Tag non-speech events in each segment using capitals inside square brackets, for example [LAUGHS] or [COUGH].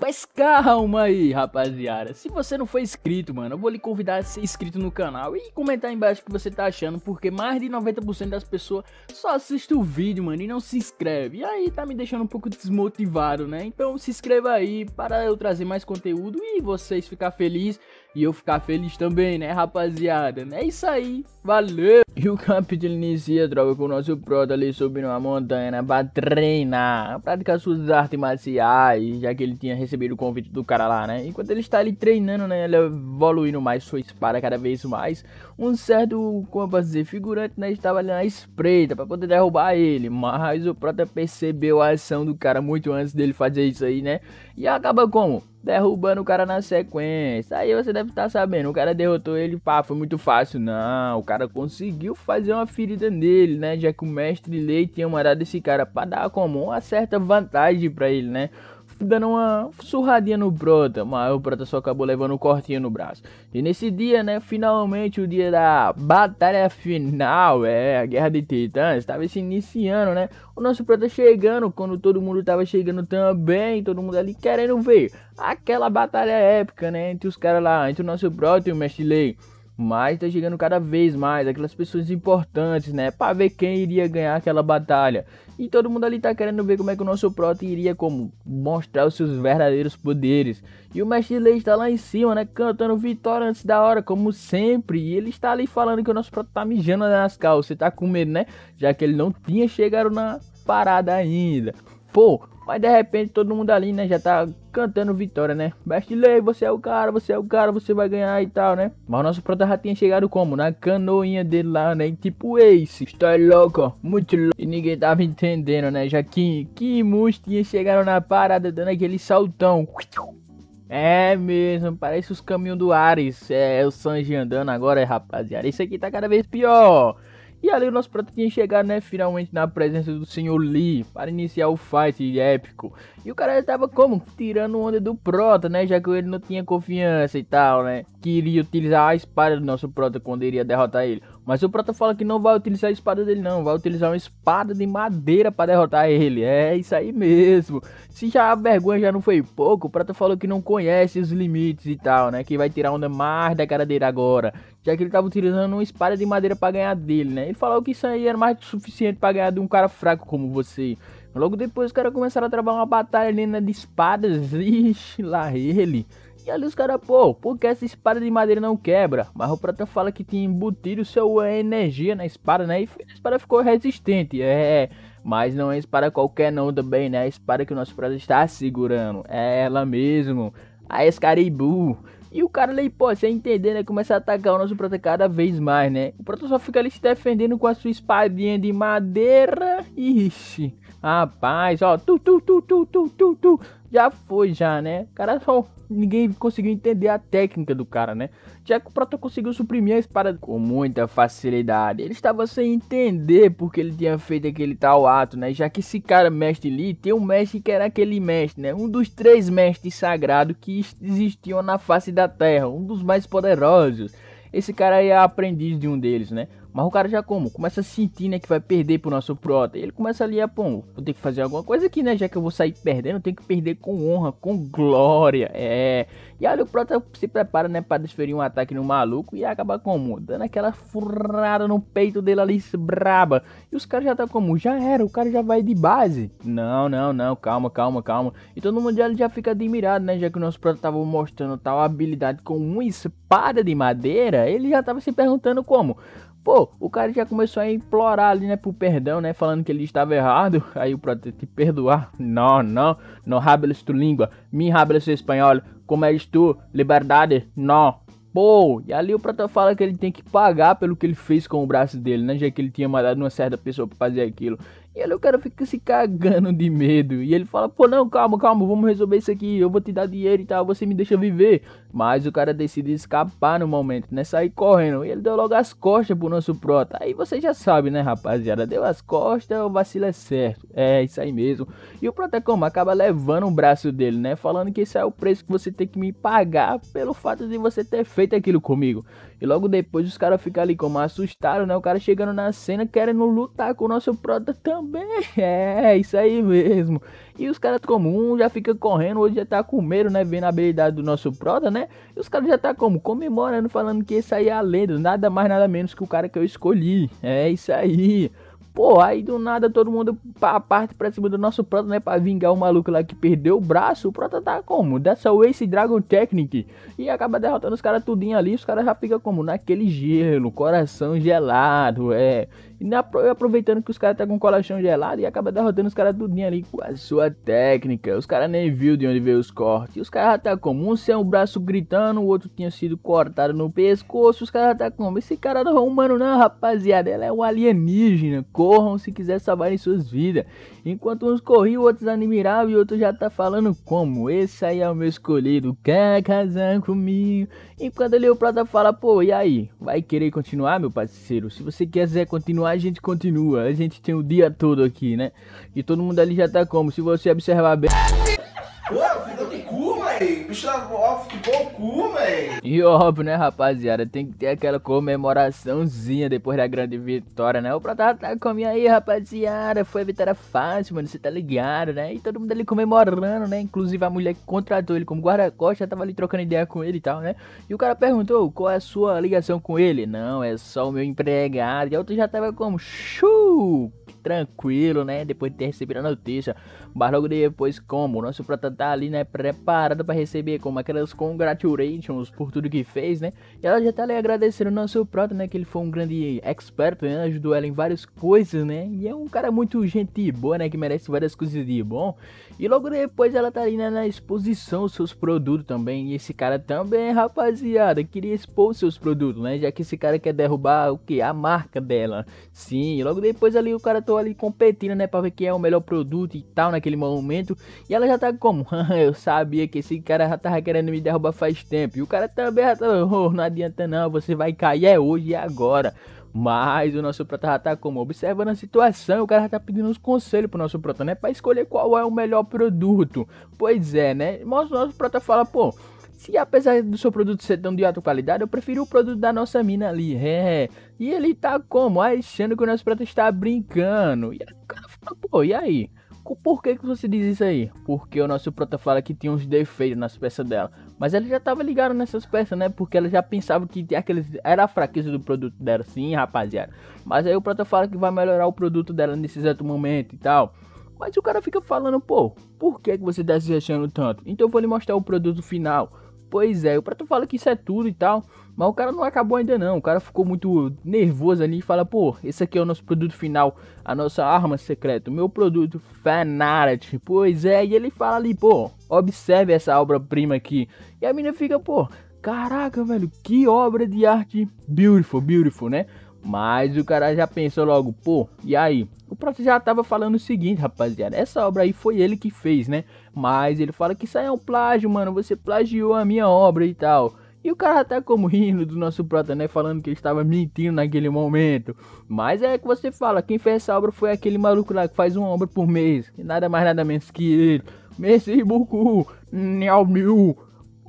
Mas calma aí, rapaziada. Se você não foi inscrito, mano, eu vou lhe convidar a ser inscrito no canal e comentar embaixo o que você tá achando, porque mais de 90% das pessoas só assiste o vídeo, mano, e não se inscreve. E aí tá me deixando um pouco desmotivado, né? Então se inscreva aí para eu trazer mais conteúdo e vocês ficar felizes e eu ficar feliz também, né, rapaziada? É isso aí, valeu! E o capítulo inicia, troca, com o nosso proto ali subindo uma montanha né, pra treinar, praticar suas artes marciais, já que ele tinha recebido o convite do cara lá, né? Enquanto ele está ali treinando, né, ele evoluindo mais sua espada cada vez mais, um certo, como dizer, figurante né, estava ali na espreita para poder derrubar ele, mas o Prota percebeu a ação do cara muito antes dele fazer isso aí, né? E acaba como? Derrubando o cara na sequência. Aí você deve estar tá sabendo, o cara derrotou ele, pá, foi muito fácil. Não, o cara conseguiu fazer uma ferida nele, né? Já que o mestre Lei tinha mandado esse cara para dar como uma certa vantagem para ele, né? dando uma surradinha no Prota, mas o Prota só acabou levando um cortinho no braço. E nesse dia, né, finalmente o dia da batalha final, é, a Guerra de Titãs, estava se iniciando, né? O nosso Prota chegando, quando todo mundo estava chegando também, todo mundo ali querendo ver aquela batalha épica, né, entre os caras lá, entre o nosso Prota e o Mestre Lei mas tá chegando cada vez mais aquelas pessoas importantes, né? Para ver quem iria ganhar aquela batalha. E todo mundo ali tá querendo ver como é que o nosso Proto iria como mostrar os seus verdadeiros poderes. E o Mestre Lei está lá em cima, né? Cantando vitória antes da hora, como sempre. E ele está ali falando que o nosso Proto tá mijando nas calças. Você tá com medo, né? Já que ele não tinha chegado na parada ainda. Pô, mas de repente todo mundo ali, né, já tá cantando vitória, né? Bastilei, você é o cara, você é o cara, você vai ganhar e tal, né? Mas o nosso prota já tinha chegado como? Na canoinha dele lá, né? tipo, esse, Estou louco, muito louco. E ninguém tava entendendo, né? Já que Kimus tinha chegado na parada dando aquele saltão. É mesmo, parece os caminhos do Ares. É, é o Sanji andando agora, é, rapaziada. Isso aqui tá cada vez pior. E ali o nosso tinha chegado né, finalmente na presença do senhor Lee para iniciar o fight épico. E o cara tava como? Tirando onda do Prota, né? Já que ele não tinha confiança e tal, né? Queria utilizar a espada do nosso Prota quando iria derrotar ele. Mas o Prota fala que não vai utilizar a espada dele, não. Vai utilizar uma espada de madeira para derrotar ele. É isso aí mesmo. Se já a vergonha já não foi pouco, o Prota falou que não conhece os limites e tal, né? Que vai tirar onda mais da cara dele agora já que ele tava utilizando uma espada de madeira para ganhar dele, né? Ele falou que isso aí era mais do suficiente para ganhar de um cara fraco como você. Logo depois os caras começaram a travar uma batalha ali né, de espadas, [LAUGHS] ixi, lá ele. E ali os caras, pô, porque essa espada de madeira não quebra? Mas o Prata fala que tinha embutido sua energia na espada, né? E a espada ficou resistente, é. Mas não é espada qualquer não também, né? É a espada que o nosso Prata está segurando. É ela mesmo. A Escaribu. E o cara ali, pô, sem entender, né? Começa a atacar o nosso prota cada vez mais, né? O prota só fica ali se defendendo com a sua espadinha de madeira. Ixi. Rapaz, ó, tu, tu, tu, tu, tu, tu, tu já foi, já, né? Cara, só ninguém conseguiu entender a técnica do cara, né? Já que o Proto conseguiu suprimir a espada com muita facilidade. Ele estava sem entender porque ele tinha feito aquele tal ato, né? Já que esse cara, mestre Lee, tem um mestre que era aquele mestre, né? Um dos três mestres sagrados que existiam na face da Terra. Um dos mais poderosos. Esse cara é aprendiz de um deles, né? Mas o cara já como? Começa a sentir, né, que vai perder pro nosso prota. Ele começa ali a, pô, vou ter que fazer alguma coisa aqui, né? Já que eu vou sair perdendo, eu tenho que perder com honra, com glória. É. E olha o prota se prepara, né, pra desferir um ataque no maluco e acaba como? Dando aquela furrada no peito dele ali, braba. E os caras já tá como? Já era, o cara já vai de base. Não, não, não, calma, calma, calma. E todo mundo já, já fica admirado, né? Já que o nosso prota tava mostrando tal habilidade com uma espada de madeira, ele já tava se perguntando como. Pô, o cara já começou a implorar ali, né, pro perdão, né, falando que ele estava errado. [LAUGHS] Aí o protetor te perdoar. Não, não, não hablas tu língua, me hablas espanhol, como és tu, liberdade, não. Pô, e ali o protetor fala que ele tem que pagar pelo que ele fez com o braço dele, né, já que ele tinha mandado uma certa pessoa pra fazer aquilo. E ali o cara fica se cagando de medo. E ele fala, pô, não, calma, calma, vamos resolver isso aqui. Eu vou te dar dinheiro e tal, você me deixa viver. Mas o cara decide escapar no momento, né? Sair correndo. E ele deu logo as costas pro nosso prota. Aí você já sabe, né, rapaziada? Deu as costas, o vacilo é certo. É, isso aí mesmo. E o prota como? Acaba levando o braço dele, né? Falando que esse é o preço que você tem que me pagar pelo fato de você ter feito aquilo comigo. E logo depois os caras ficam ali como assustados, né? O cara chegando na cena querendo lutar com o nosso prota também. [LAUGHS] É, isso aí mesmo. E os caras comum já fica correndo, hoje já tá com medo, né? Vendo a habilidade do nosso Proda, né? E os caras já tá como? Comemorando, falando que isso aí é a lenda. Nada mais, nada menos que o cara que eu escolhi. É isso aí. Pô, aí do nada todo mundo pra parte pra cima do nosso Prota, né? Pra vingar o maluco lá que perdeu o braço. O Prota tá como? Dessa Waste Dragon Technique. E acaba derrotando os caras tudinho ali. Os caras já ficam como? Naquele gelo, coração gelado, é. E na, aproveitando que os caras tá com colachão gelado e acaba derrotando os caras tudinho ali com a sua técnica. Os caras nem viu de onde veio os cortes. Os caras já tá como? Um sem o braço gritando, o outro tinha sido cortado no pescoço. Os caras já tá como? Esse cara não é humano não, rapaziada. Ela é um alienígena. Corram se quiser salvarem suas vidas. Enquanto uns corriam, outros admiravam e outros já tá falando como? Esse aí é o meu escolhido. Quer casar comigo? Enquanto ele o prata fala, pô, e aí? Vai querer continuar, meu parceiro? Se você quiser continuar continuar, a gente continua. A gente tem o dia todo aqui, né? E todo mundo ali já tá como? Se você observar bem bicho ó, ficou o cu, E óbvio, né, rapaziada? Tem que ter aquela comemoraçãozinha depois da grande vitória, né? O Prota tá comendo aí, rapaziada. Foi a vitória fácil, mano. Você tá ligado, né? E todo mundo ali comemorando, né? Inclusive a mulher que contratou ele como guarda-costas tava ali trocando ideia com ele e tal, né? E o cara perguntou qual é a sua ligação com ele. Não, é só o meu empregado. E a outra já tava como, chupa tranquilo, né? Depois de ter recebido a notícia. Mas logo depois, como? O nosso prota tá ali, né? Preparado para receber, como aquelas congratulations por tudo que fez, né? E ela já tá ali agradecendo o nosso prota, né? Que ele foi um grande expert, né? Ajudou ela em várias coisas, né? E é um cara muito gente boa, né? Que merece várias coisas de bom. E logo depois ela tá ali né, na exposição os seus produtos também. E esse cara também, rapaziada, queria expor seus produtos, né? Já que esse cara quer derrubar o que? A marca dela. Sim, logo depois ali o cara tá ali competindo, né? Pra ver quem é o melhor produto e tal naquele momento. E ela já tá como? [LAUGHS] Eu sabia que esse cara já tava querendo me derrubar faz tempo. E o cara também já tá. Oh, não adianta não, você vai cair é hoje e é agora. Mas o nosso prota já tá como? Observando a situação, o cara já tá pedindo uns conselhos pro nosso prota, né? Pra escolher qual é o melhor produto. Pois é, né? Mas o nosso prota fala, pô, se apesar do seu produto ser tão de alta qualidade, eu prefiro o produto da nossa mina ali. É. E ele tá como? Achando que o nosso prota está brincando. E aí o cara fala, pô, e aí? Por que, que você diz isso aí? Porque o nosso prota fala que tinha uns defeitos nas peças dela. Mas ela já tava ligada nessas peças, né? Porque ela já pensava que aqueles... era a fraqueza do produto dela, sim, rapaziada. Mas aí o prota fala que vai melhorar o produto dela nesse exato momento e tal. Mas o cara fica falando, pô, por que, que você tá se achando tanto? Então eu vou lhe mostrar o produto final. Pois é, o Prato fala que isso é tudo e tal, mas o cara não acabou ainda não. O cara ficou muito nervoso ali e fala, pô, esse aqui é o nosso produto final, a nossa arma secreta, o meu produto fanart. Pois é, e ele fala ali, pô, observe essa obra-prima aqui. E a menina fica, pô, caraca, velho, que obra de arte beautiful, beautiful, né? Mas o cara já pensou logo, pô, e aí? O próprio já tava falando o seguinte, rapaziada, essa obra aí foi ele que fez, né? Mas ele fala que isso aí é um plágio, mano, você plagiou a minha obra e tal. E o cara tá como rindo do nosso prota, né? Falando que ele estava mentindo naquele momento. Mas é que você fala, quem fez essa obra foi aquele maluco lá que faz uma obra por mês. Nada mais, nada menos que ele. Messi Buku, Niao Miu.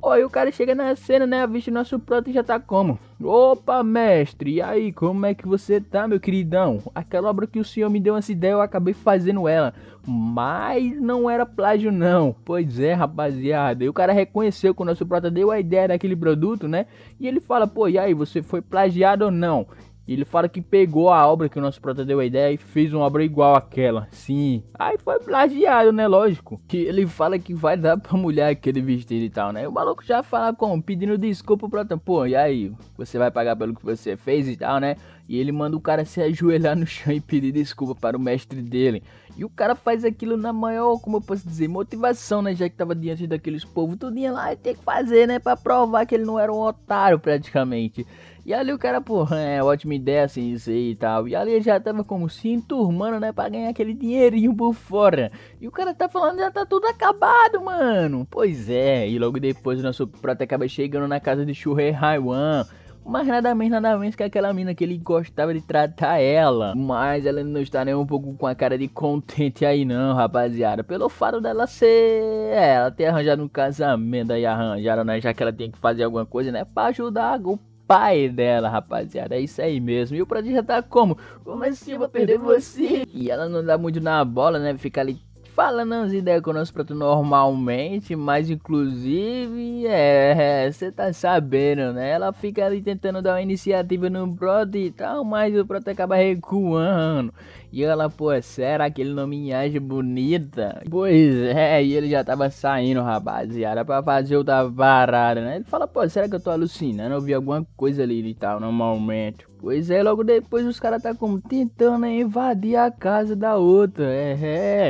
Oi, o cara chega na cena, né? a vista do nosso prota já tá como? Opa, mestre, e aí, como é que você tá, meu queridão? Aquela obra que o senhor me deu essa ideia, eu acabei fazendo ela. Mas não era plágio, não. Pois é, rapaziada. E o cara reconheceu que o nosso prota deu a ideia daquele produto, né? E ele fala, pô, e aí, você foi plagiado ou não? E ele fala que pegou a obra que o nosso prota deu a ideia e fez uma obra igual àquela. Sim. Aí foi plagiado, né? Lógico. Que ele fala que vai dar pra mulher aquele vestido e tal, né? O maluco já fala como? Pedindo desculpa pro prota. Pô, e aí? Você vai pagar pelo que você fez e tal, né? E ele manda o cara se ajoelhar no chão e pedir desculpa para o mestre dele. E o cara faz aquilo na maior, como eu posso dizer, motivação, né? Já que tava diante daqueles povos, tudinho lá, tem que fazer, né? Pra provar que ele não era um otário, praticamente. E ali o cara, porra, é ótima ideia, assim, isso aí e tal. E ali ele já tava como se enturmando, né? Pra ganhar aquele dinheirinho por fora. E o cara tá falando, já tá tudo acabado, mano. Pois é, e logo depois o nosso protetor acaba chegando na casa de Shurei Haiwan mas nada menos, nada menos que aquela mina que ele gostava de tratar ela. Mas ela não está nem um pouco com a cara de contente aí não, rapaziada. Pelo fato dela ser... É, ela ter arranjado um casamento aí, arranjaram, né? Já que ela tem que fazer alguma coisa, né? Pra ajudar o pai dela, rapaziada. É isso aí mesmo. E o Pradinho já tá como? Como assim eu vou perder você? E ela não dá muito na bola, né? Fica ali falando as ideias conosco nosso normalmente, mas inclusive, é, você é, tá sabendo, né? Ela fica ali tentando dar uma iniciativa no proto e tal, mas o proto acaba recuando. E ela, pô, será que ele não me age bonita? Pois é, e ele já tava saindo, rapaziada, pra fazer outra parada, né? Ele fala, pô, será que eu tô alucinando? Eu vi alguma coisa ali e tal, normalmente. Pois é, logo depois os caras tá como tentando invadir a casa da outra, é,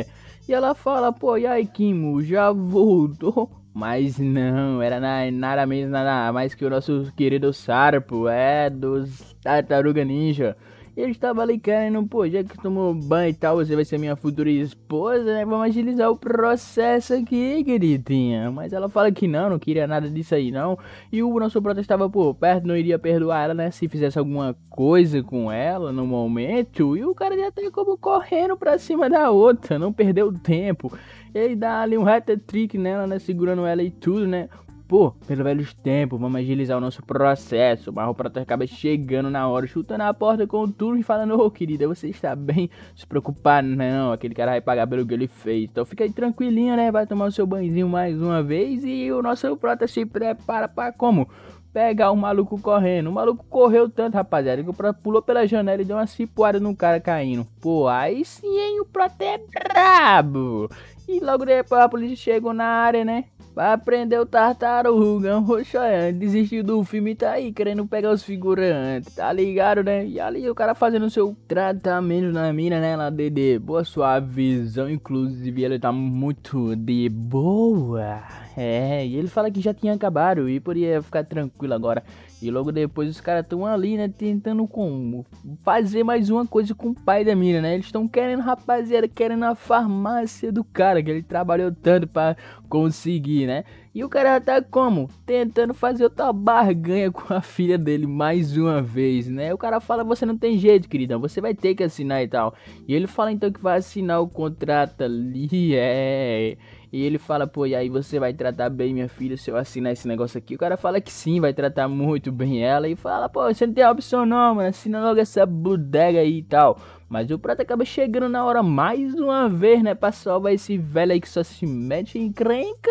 é. E ela fala, pô, e aí, Kimo, já voltou? [LAUGHS] Mas não, era nada menos, nada mais que o nosso querido Sarpo, é, dos Tartaruga Ninja. Eu estava ali querendo, pô, já que tomou banho e tal, você vai ser minha futura esposa, né? Vamos agilizar o processo aqui, queridinha. Mas ela fala que não, não queria nada disso aí, não. E o nosso estava por perto, não iria perdoar ela, né? Se fizesse alguma coisa com ela no momento. E o cara já tá como correndo pra cima da outra, não perdeu tempo. Ele dá ali um hat-trick nela, né? Segurando ela e tudo, né? Pô, pelo velhos tempos, vamos agilizar o nosso processo. O Marroprata acaba chegando na hora, chutando a porta com o turno e falando: Ô oh, querida, você está bem? Se preocupar, não. Aquele cara vai pagar pelo que ele fez. Então fica aí tranquilinho, né? Vai tomar o seu banhozinho mais uma vez e o nosso Prota se prepara para como? pegar o maluco correndo. O maluco correu tanto, rapaziada, que o Prota pulou pela janela e deu uma cipuada no cara caindo. Pô, aí sim, hein? O Prota é brabo. E logo depois a polícia chegou na área, né? Aprendeu tartaruga, um roxaiante, desistiu do filme e tá aí querendo pegar os figurantes, tá ligado, né? E ali o cara fazendo seu tratamento na mina, né, lá, dd Boa sua visão, inclusive ele tá muito de boa. É, e ele fala que já tinha acabado e poderia ficar tranquilo agora. E logo depois os caras estão ali, né, tentando como? Fazer mais uma coisa com o pai da mina, né? Eles estão querendo, rapaziada, querendo a farmácia do cara, que ele trabalhou tanto para conseguir, né? E o cara tá como? Tentando fazer outra barganha com a filha dele mais uma vez, né? O cara fala, você não tem jeito, querida você vai ter que assinar e tal. E ele fala então que vai assinar o contrato ali, é... E ele fala, pô, e aí você vai tratar bem minha filha se eu assinar esse negócio aqui? O cara fala que sim, vai tratar muito bem ela. E fala, pô, você não tem opção não, mano. Assina logo essa bodega aí e tal. Mas o prato acaba chegando na hora mais uma vez, né? Pra salvar esse velho aí que só se mete em crenca.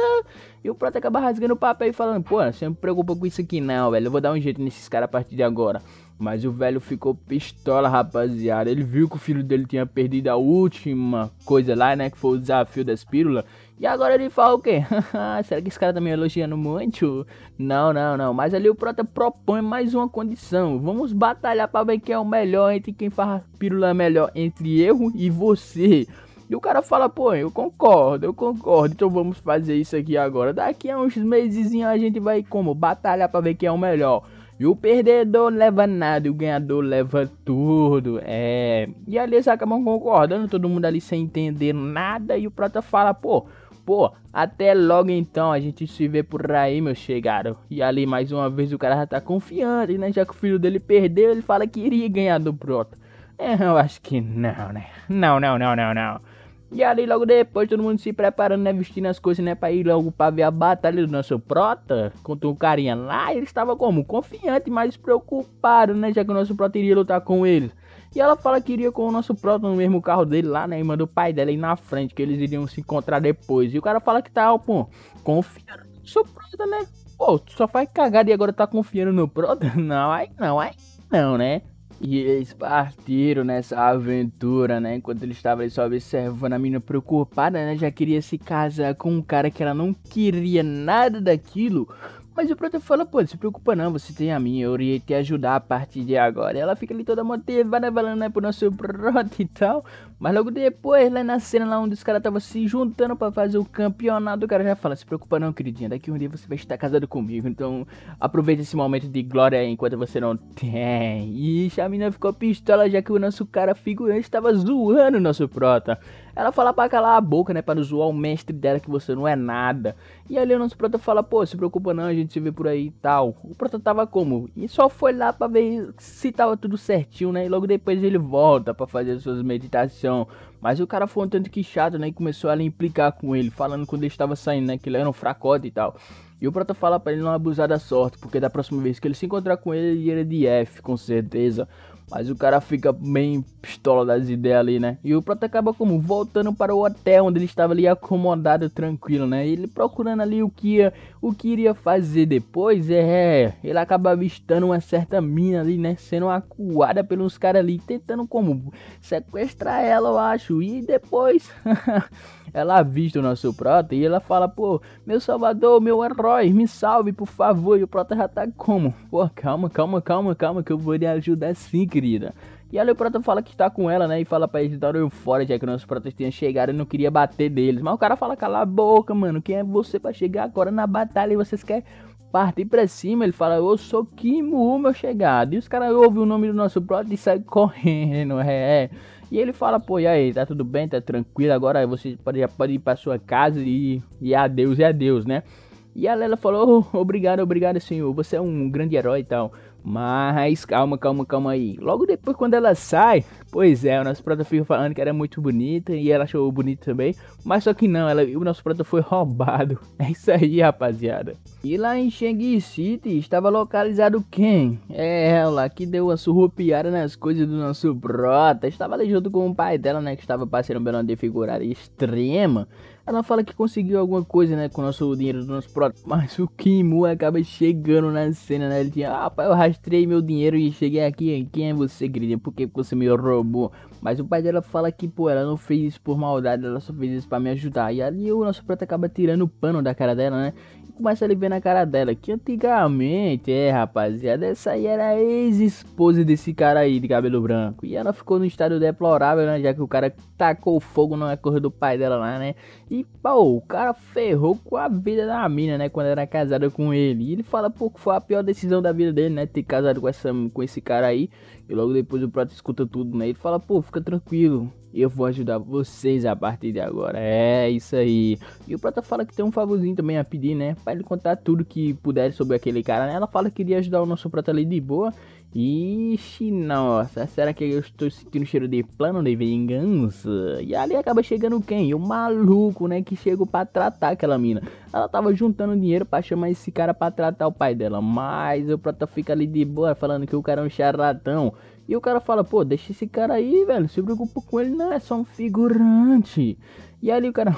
E o prato acaba rasgando o papel e falando, pô, você não me preocupa com isso aqui não, velho. Eu vou dar um jeito nesses caras a partir de agora. Mas o velho ficou pistola, rapaziada. Ele viu que o filho dele tinha perdido a última coisa lá, né? Que foi o desafio da espírula. E agora ele fala o quê? [LAUGHS] Será que esse cara tá me elogiando muito? Não, não, não. Mas ali o Prota propõe mais uma condição. Vamos batalhar para ver quem é o melhor entre quem faz pílula melhor entre eu e você. E o cara fala, pô, eu concordo, eu concordo, então vamos fazer isso aqui agora. Daqui a uns meses a gente vai como? Batalhar para ver quem é o melhor. E o perdedor leva nada e o ganhador leva tudo. É. E ali eles acabam concordando, todo mundo ali sem entender nada. E o Prota fala, pô, Pô, até logo então, a gente se vê por aí, meu chegado. E ali, mais uma vez, o cara já tá confiante, né? Já que o filho dele perdeu, ele fala que iria ganhar do Proto. É, eu acho que não, né? Não, não, não, não, não. E ali, logo depois, todo mundo se preparando, né? Vestindo as coisas, né? Pra ir logo pra ver a batalha do nosso Prota contra o um carinha lá. Ele estava como? Confiante, mas preocupado, né? Já que o nosso Prota iria lutar com ele. E ela fala que iria com o nosso próprio no mesmo carro dele lá, né? E manda o pai dela ir na frente, que eles iriam se encontrar depois. E o cara fala que tá, pô, confiando no seu prota, né? Pô, tu só faz cagada e agora tá confiando no prota? [LAUGHS] Não, aí não, aí não, né? E eles partiram nessa aventura, né? Enquanto ele estava ali só observando a menina preocupada, né? Já queria se casar com um cara que ela não queria nada daquilo. Mas o prota fala, pô, se preocupa não, você tem a minha, eu iria te ajudar a partir de agora. ela fica ali toda motivada, falando, né, pro nosso prota [LAUGHS] e tal. Mas logo depois, lá na cena lá onde os caras tava se juntando para fazer o campeonato, o cara já fala, se preocupa não, queridinha, daqui um dia você vai estar casado comigo. Então, aproveita esse momento de glória enquanto você não tem. E a menina ficou pistola, já que o nosso cara figurante estava zoando o nosso Prota. Ela fala para calar a boca, né? para zoar o mestre dela que você não é nada. E ali o nosso prota fala, pô, se preocupa não, a gente se vê por aí e tal. O prota tava como? E só foi lá pra ver se tava tudo certinho, né? E logo depois ele volta para fazer suas meditações. Mas o cara foi um tanto que chato, né? E começou a implicar com ele, falando quando ele estava saindo, né? Que ele era um fracote e tal. E o Prota fala para ele não abusar da sorte, porque da próxima vez que ele se encontrar com ele, ele era é de F, com certeza. Mas o cara fica bem pistola das ideias ali, né? E o Prota acaba como voltando para o hotel onde ele estava ali acomodado, tranquilo, né? Ele procurando ali o que, ia, o que iria fazer depois. É, ele acaba avistando uma certa mina ali, né? Sendo acuada pelos caras ali, tentando como sequestrar ela, eu acho. E depois [LAUGHS] ela avista o nosso Prota e ela fala: pô, meu salvador, meu herói, me salve, por favor. E o Prota já tá como? Pô, calma, calma, calma, calma, que eu vou lhe ajudar sim, querida. E a Leoprata fala que está com ela, né? E fala pra eles o fora já que nossos protestantes chegado e não queria bater deles. Mas o cara fala, cala a boca, mano. Quem é você para chegar agora na batalha e vocês querem partir pra cima? Ele fala, eu sou Kimu, meu chegado. E os caras ouvem o nome do nosso brother e saem [LAUGHS] correndo, é, é. E ele fala, pô, e aí, tá tudo bem, tá tranquilo, agora você pode, já pode ir pra sua casa e, e adeus, e adeus, né? E a Lela falou, oh, obrigado, obrigado, senhor, você é um grande herói e tal. Mas calma, calma, calma aí. Logo depois, quando ela sai, Pois é, o nosso prota ficou falando que era muito bonita e ela achou bonito também. Mas só que não, ela, o nosso prota foi [LAUGHS] roubado. É isso aí, rapaziada. E lá em Changi City estava localizado quem? É ela que deu uma surrupiada nas coisas do nosso prota. Estava ali junto com o pai dela, né? Que estava passando pela defigurada extrema. Ela fala que conseguiu alguma coisa, né, com o nosso dinheiro do nosso prota. Mas o Kimu acaba chegando na cena, né? Ele tinha, ah, pai, eu rastrei meu dinheiro e cheguei aqui. Quem é você, querida? Por que você me roubou? boa. Mas o pai dela fala que, pô, ela não fez isso por maldade, ela só fez isso pra me ajudar. E ali o nosso preto acaba tirando o pano da cara dela, né? começa a ver na cara dela que antigamente, é rapaziada, essa aí era a ex-esposa desse cara aí de cabelo branco. E ela ficou no estado deplorável, né? Já que o cara tacou fogo na cor do pai dela lá, né? E, pô, o cara ferrou com a vida da mina, né? Quando era casada com ele. E ele fala, pô, que foi a pior decisão da vida dele, né? Ter casado com, essa, com esse cara aí. E logo depois o Prato escuta tudo, né? Ele fala, pô, fica tranquilo eu vou ajudar vocês a partir de agora. É isso aí. E o Prota fala que tem um favorzinho também a pedir, né? Pra ele contar tudo que puder sobre aquele cara, né? Ela fala que iria ajudar o nosso Prota ali de boa. Ixi, nossa, será que eu estou sentindo cheiro de plano de vingança? E ali acaba chegando quem? O maluco, né, que chegou para tratar aquela mina. Ela tava juntando dinheiro para chamar esse cara para tratar o pai dela, mas o prota fica ali de boa falando que o cara é um charlatão e o cara fala, pô, deixa esse cara aí, velho, se preocupa com ele, não, é só um figurante. E ali o cara,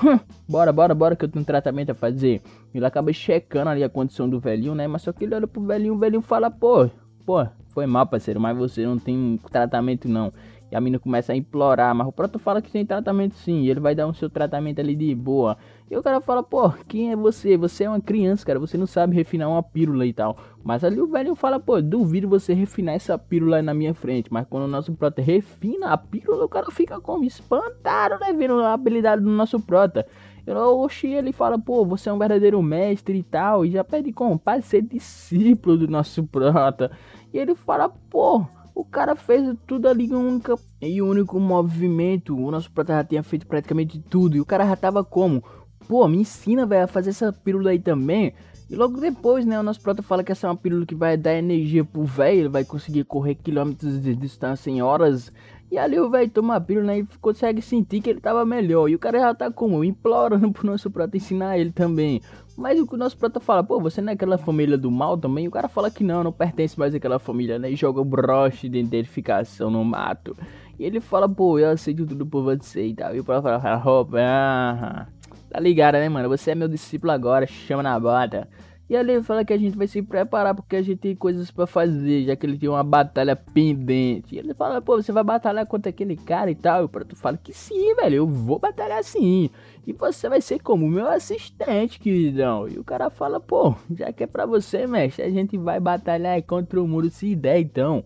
bora, bora, bora que eu tenho um tratamento a fazer. Ele acaba checando ali a condição do velhinho, né? Mas só que ele olha pro velhinho, o velhinho fala, pô, pô, foi mal, parceiro, mas você não tem tratamento não. E a menina começa a implorar, mas o Proto fala que tem tratamento sim, ele vai dar um seu tratamento ali de boa. E o cara fala, pô, quem é você? Você é uma criança, cara, você não sabe refinar uma pílula e tal. Mas ali o velho fala, pô, duvido você refinar essa pílula na minha frente. Mas quando o nosso Prota refina a pílula, o cara fica como espantado, né, vendo a habilidade do nosso Prota. Oxi, ele fala, pô, você é um verdadeiro mestre e tal, e já pede como? Para ser discípulo do nosso Prota. E ele fala, pô, o cara fez tudo ali em um em único movimento. O nosso prota já tinha feito praticamente tudo. E o cara já tava como? Pô, me ensina, velho, a fazer essa pílula aí também. E logo depois, né, o nosso prota fala que essa é uma pílula que vai dar energia pro velho. Ele vai conseguir correr quilômetros de distância em horas. E ali o velho toma a pílula né, e consegue sentir que ele tava melhor. E o cara já tá como? Implorando [LAUGHS] pro nosso prota ensinar ele também. Mas o que o nosso prota fala, pô, você não é aquela família do mal também? O cara fala que não, não pertence mais àquela família, né? E joga o broche de identificação no mato. E ele fala, pô, eu aceito tudo por você e tal. E o prota fala, roupa, ah, tá ligado, né, mano? Você é meu discípulo agora, chama na bota. E ali ele fala que a gente vai se preparar porque a gente tem coisas para fazer, já que ele tem uma batalha pendente. E ele fala, pô, você vai batalhar contra aquele cara e tal. E o Proto fala que sim, velho, eu vou batalhar sim. E você vai ser como meu assistente, queridão. E o cara fala, pô, já que é pra você, mestre, a gente vai batalhar contra o muro se der, então.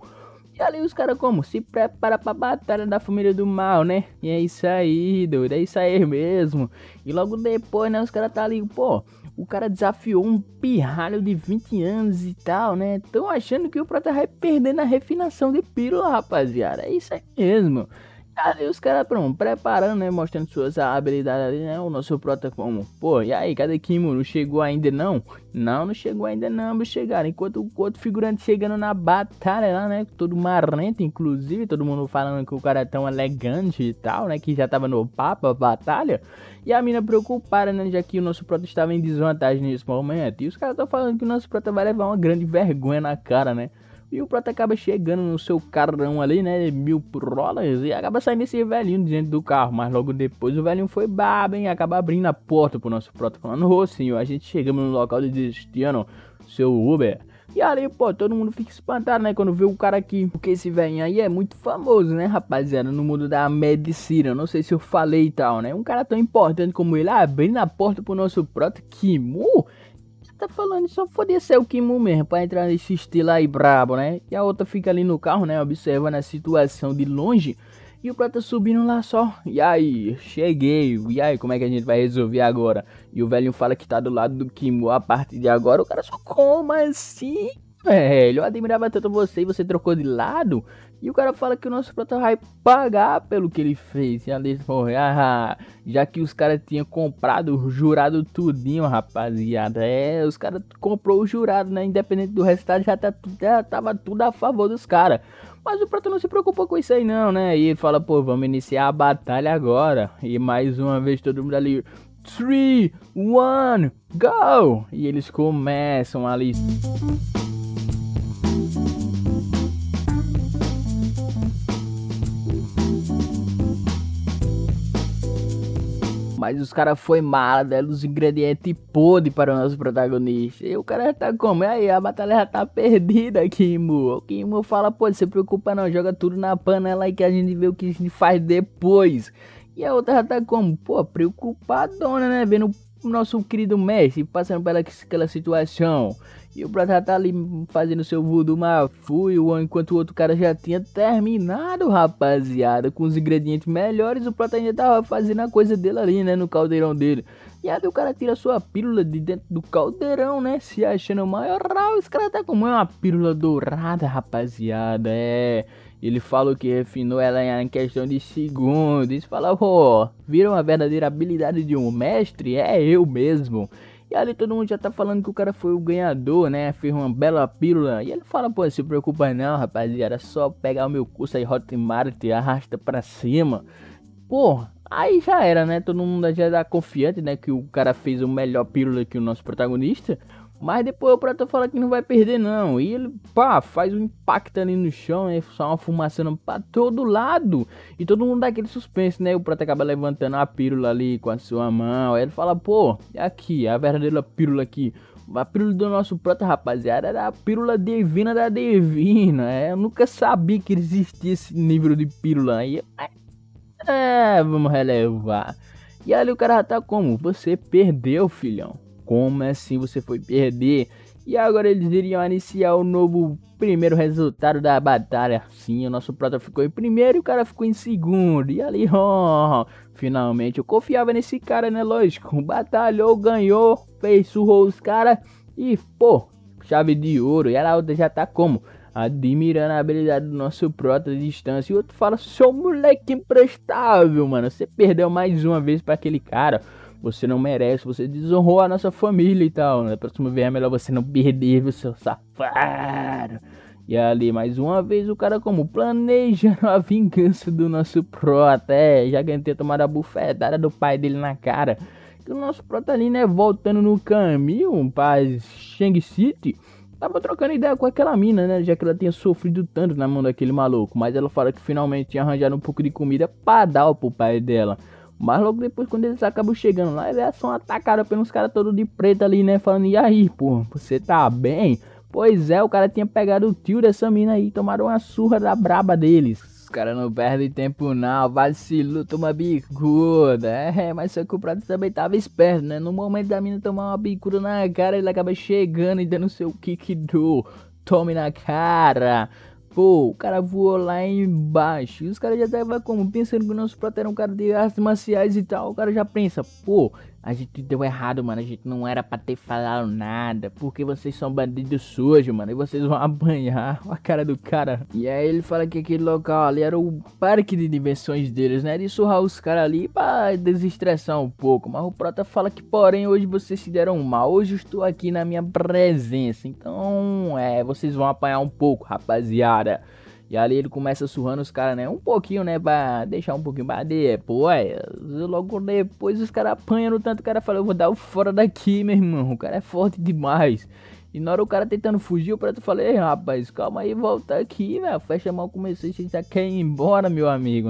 E ali os caras como? Se prepara pra batalha da família do mal, né? E é isso aí, doido, é isso aí mesmo. E logo depois, né, os caras tá ali, pô, o cara desafiou um pirralho de 20 anos e tal, né? Tão achando que o Prata vai perder na refinação de pílula, rapaziada. É isso aí mesmo. Cara, tá, os caras, pronto, preparando, né? Mostrando suas habilidades ali, né? O nosso prota como, pô, e aí, cadê Kimono? Chegou ainda não? Não, não chegou ainda não, mas chegaram. Enquanto o outro figurante chegando na batalha lá, né? Todo marrento, inclusive, todo mundo falando que o cara é tão elegante e tal, né? Que já tava no papo, a batalha. E a mina preocupada, né? Já que o nosso prota estava em desvantagem nesse momento. E os caras tão falando que o nosso prota vai levar uma grande vergonha na cara, né? E o Prota acaba chegando no seu carrão ali, né? Mil Prolas. E acaba saindo esse velhinho de dentro do carro. Mas logo depois o velhinho foi baba, hein? Acaba abrindo a porta pro nosso Prota falando, ô senhor, a gente chegamos no local de destino, seu Uber. E ali, pô, todo mundo fica espantado, né? Quando vê o cara aqui. Porque esse velhinho aí é muito famoso, né, rapaziada? No mundo da medicina. Não sei se eu falei e tal, né? Um cara tão importante como ele abrindo a porta pro nosso Prota. Que mu! Uh, tá falando, só podia ser o Kimu mesmo, pra entrar nesse estilo aí brabo, né? E a outra fica ali no carro, né, observando a situação de longe. E o prata subindo lá só. E aí, cheguei. E aí, como é que a gente vai resolver agora? E o velho fala que tá do lado do Kimu a partir de agora. O cara só, como assim, velho? Eu admirava tanto você e você trocou de lado? E o cara fala que o nosso prota vai pagar pelo que ele fez. E a Andressa falou, ah, já que os caras tinham comprado, jurado tudinho, rapaziada. É, os caras comprou o jurado, né? Independente do resultado, já, tá, já tava tudo a favor dos caras. Mas o Prato não se preocupou com isso aí não, né? E ele fala, pô, vamos iniciar a batalha agora. E mais uma vez todo mundo ali, 3, 1, go! E eles começam ali... Mas os caras foi mal deram os ingredientes podre para o nosso protagonista. E o cara tá como? E aí, a batalha já tá perdida, Kimbo. O Kimbo fala, pô, se preocupa não, joga tudo na panela e que a gente vê o que a gente faz depois. E a outra já tá como? Pô, preocupadona, né? Vendo o nosso querido Messi passando pelaquela situação. E o brother já tá ali fazendo seu voodoo mafuio, enquanto o outro cara já tinha terminado, rapaziada. Com os ingredientes melhores, o brother ainda tava fazendo a coisa dele ali, né? No caldeirão dele. E aí o cara tira sua pílula de dentro do caldeirão, né? Se achando maior. esse cara tá comendo uma pílula dourada, rapaziada. É. Ele falou que refinou ela em questão de segundos. Falou, oh, viram a verdadeira habilidade de um mestre? É eu mesmo. E ali todo mundo já tá falando que o cara foi o ganhador, né? Fez uma bela pílula. E ele fala, pô, se preocupa não, rapaziada. Só pegar o meu curso aí, Hotmart, arrasta pra cima. Pô, aí já era, né? Todo mundo já tá confiante, né? Que o cara fez o melhor pílula que o nosso protagonista. Mas depois o Prata fala que não vai perder, não. E ele, pá, faz um impacto ali no chão, né? Só uma fumaçando pra todo lado. E todo mundo dá aquele suspense, né? O Prata acaba levantando a pílula ali com a sua mão. Aí ele fala, pô, é aqui, a verdadeira pílula aqui. A pílula do nosso prata, rapaziada, era a pílula divina da divina. É, eu nunca sabia que existia esse nível de pílula aí. É, vamos relevar. E ali o cara já tá como? Você perdeu, filhão como assim você foi perder? E agora eles iriam iniciar o novo primeiro resultado da batalha. Sim, o nosso prota ficou em primeiro e o cara ficou em segundo. E ali, [LAUGHS] ó, oh, finalmente eu confiava nesse cara, né? Lógico, batalhou, ganhou, fez surrou os caras e, pô, chave de ouro. E a outra já tá como? Admirando a habilidade do nosso prota de distância. E o outro fala, seu moleque imprestável, mano. Você perdeu mais uma vez para aquele cara. Você não merece, você desonrou a nossa família e tal. Na né? próxima vez é melhor você não perder, viu, seu safado. E ali, mais uma vez, o cara como planejando a vingança do nosso prota. É, já que ter tomado a bufetada do pai dele na cara. Que o nosso prota tá ali, né, voltando no caminho para Shang City. Tava trocando ideia com aquela mina, né, já que ela tinha sofrido tanto na mão daquele maluco. Mas ela fala que finalmente tinha arranjado um pouco de comida para dar pro pai dela. Mas logo depois, quando eles acabam chegando lá, eles são atacados pelos caras todos de preto ali, né? Falando, e aí, pô você tá bem? Pois é, o cara tinha pegado o tio dessa mina aí, tomaram uma surra da braba deles. Os caras não perdem tempo não, vacilou, toma bicuda. É, mas só que o Prato também tava esperto, né? No momento da mina tomar uma bicuda na cara, ele acaba chegando e dando seu kick do. Tome na cara. Pô, o cara voou lá embaixo. E os caras já estavam como? Pensando que o nosso prato era um cara de artes marciais e tal. O cara já pensa, pô, a gente deu errado, mano. A gente não era pra ter falado nada. Porque vocês são bandidos sujos, mano. E vocês vão [LAUGHS] apanhar a cara do cara. E aí ele fala que aquele local ali era o parque de diversões deles, né? De surrar os caras ali pra desestressar um pouco. Mas o Prota fala que, porém, hoje vocês se deram mal. Hoje eu estou aqui na minha presença. Então, é, vocês vão apanhar um pouco, rapaziada. E ali ele começa surrando os caras, né? Um pouquinho, né? Pra deixar um pouquinho bater. É, pô, aí, é, logo depois os caras apanham no tanto. O cara fala, eu vou dar o fora daqui, meu irmão. O cara é forte demais. E na hora o cara tentando fugir, o preto falei, rapaz, calma aí, volta aqui, velho. Fecha mal começou, a gente já quer ir embora, meu amigo.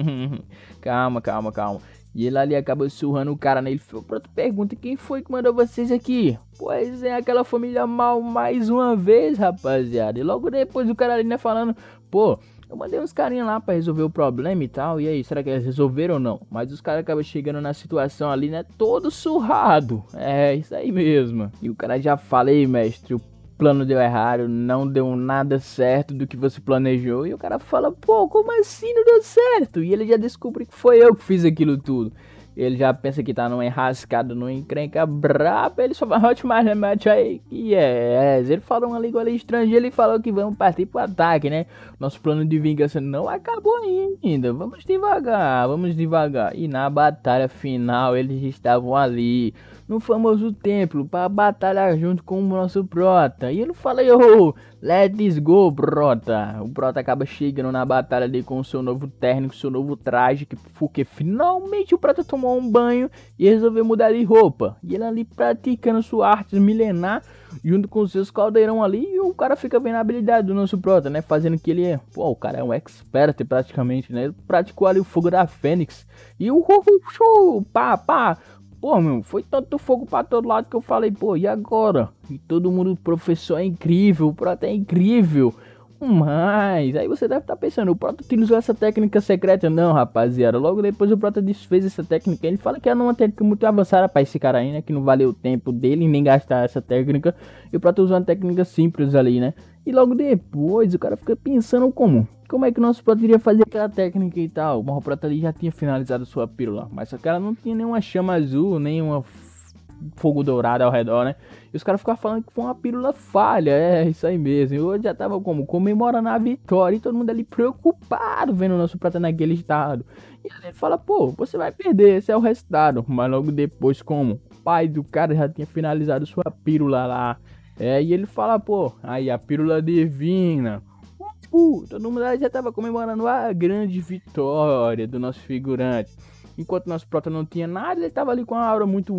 [LAUGHS] calma, calma, calma. E ele ali acaba surrando o cara, né? Ele falou, pronto, pergunta, quem foi que mandou vocês aqui? Pois é, aquela família mal mais uma vez, rapaziada. E logo depois o cara ali, né, falando, pô, eu mandei uns carinha lá para resolver o problema e tal. E aí, será que eles resolveram ou não? Mas os caras acabam chegando na situação ali, né, todo surrado. É, isso aí mesmo. E o cara já fala, aí, mestre, o plano deu errado, não deu nada certo do que você planejou. E o cara fala, pô, como assim não deu certo? E ele já descobre que foi eu que fiz aquilo tudo. Ele já pensa que tá numa enrascada, numa encrenca braba, ele só vai [LAUGHS] mais remate aí. E é, yes. ele falou uma língua estrangeira e falou que vamos partir pro ataque, né? Nosso plano de vingança não acabou ainda. Vamos devagar, vamos devagar. E na batalha final eles estavam ali no famoso templo para batalhar junto com o nosso Prota. E ele fala, yo, let's go, Prota. O Prota acaba chegando na batalha ali com o seu novo técnico, seu novo traje, que, porque finalmente o Prota tomou um banho e resolveu mudar de roupa. E ele ali praticando sua arte milenar junto com seus caldeirão ali e o cara fica vendo a habilidade do nosso prota, né? Fazendo que ele é, pô, o cara é um expert praticamente, né? Ele praticou ali o fogo da Fênix e o show, pá, pá, Pô, meu, foi tanto fogo pra todo lado que eu falei, pô, e agora? E todo mundo, professor é incrível, o prato é incrível. Mas, aí você deve estar tá pensando, o Prato utilizou essa técnica secreta? Não, rapaziada, logo depois o Prato desfez essa técnica. Ele fala que era uma técnica muito avançada para esse cara aí, né? Que não valeu o tempo dele nem gastar essa técnica. E o Prato usou uma técnica simples ali, né? E logo depois o cara fica pensando como? Como é que o nosso prato iria fazer aquela técnica e tal? O Prata ali já tinha finalizado sua pílula, mas só que ela não tinha nenhuma chama azul, nenhuma fogo dourado ao redor, né? E os caras ficavam falando que foi uma pílula falha, é isso aí mesmo. e hoje já tava como comemorando a vitória e todo mundo ali preocupado vendo o nosso prata naquele estado. E ele fala, pô, você vai perder, esse é o resultado. Mas logo depois, como? O pai do cara já tinha finalizado sua pílula lá. É, e ele fala, pô, aí a pílula divina. Uh, todo mundo já tava comemorando a grande vitória do nosso figurante. Enquanto nosso prota não tinha nada, ele tava ali com uma aura muito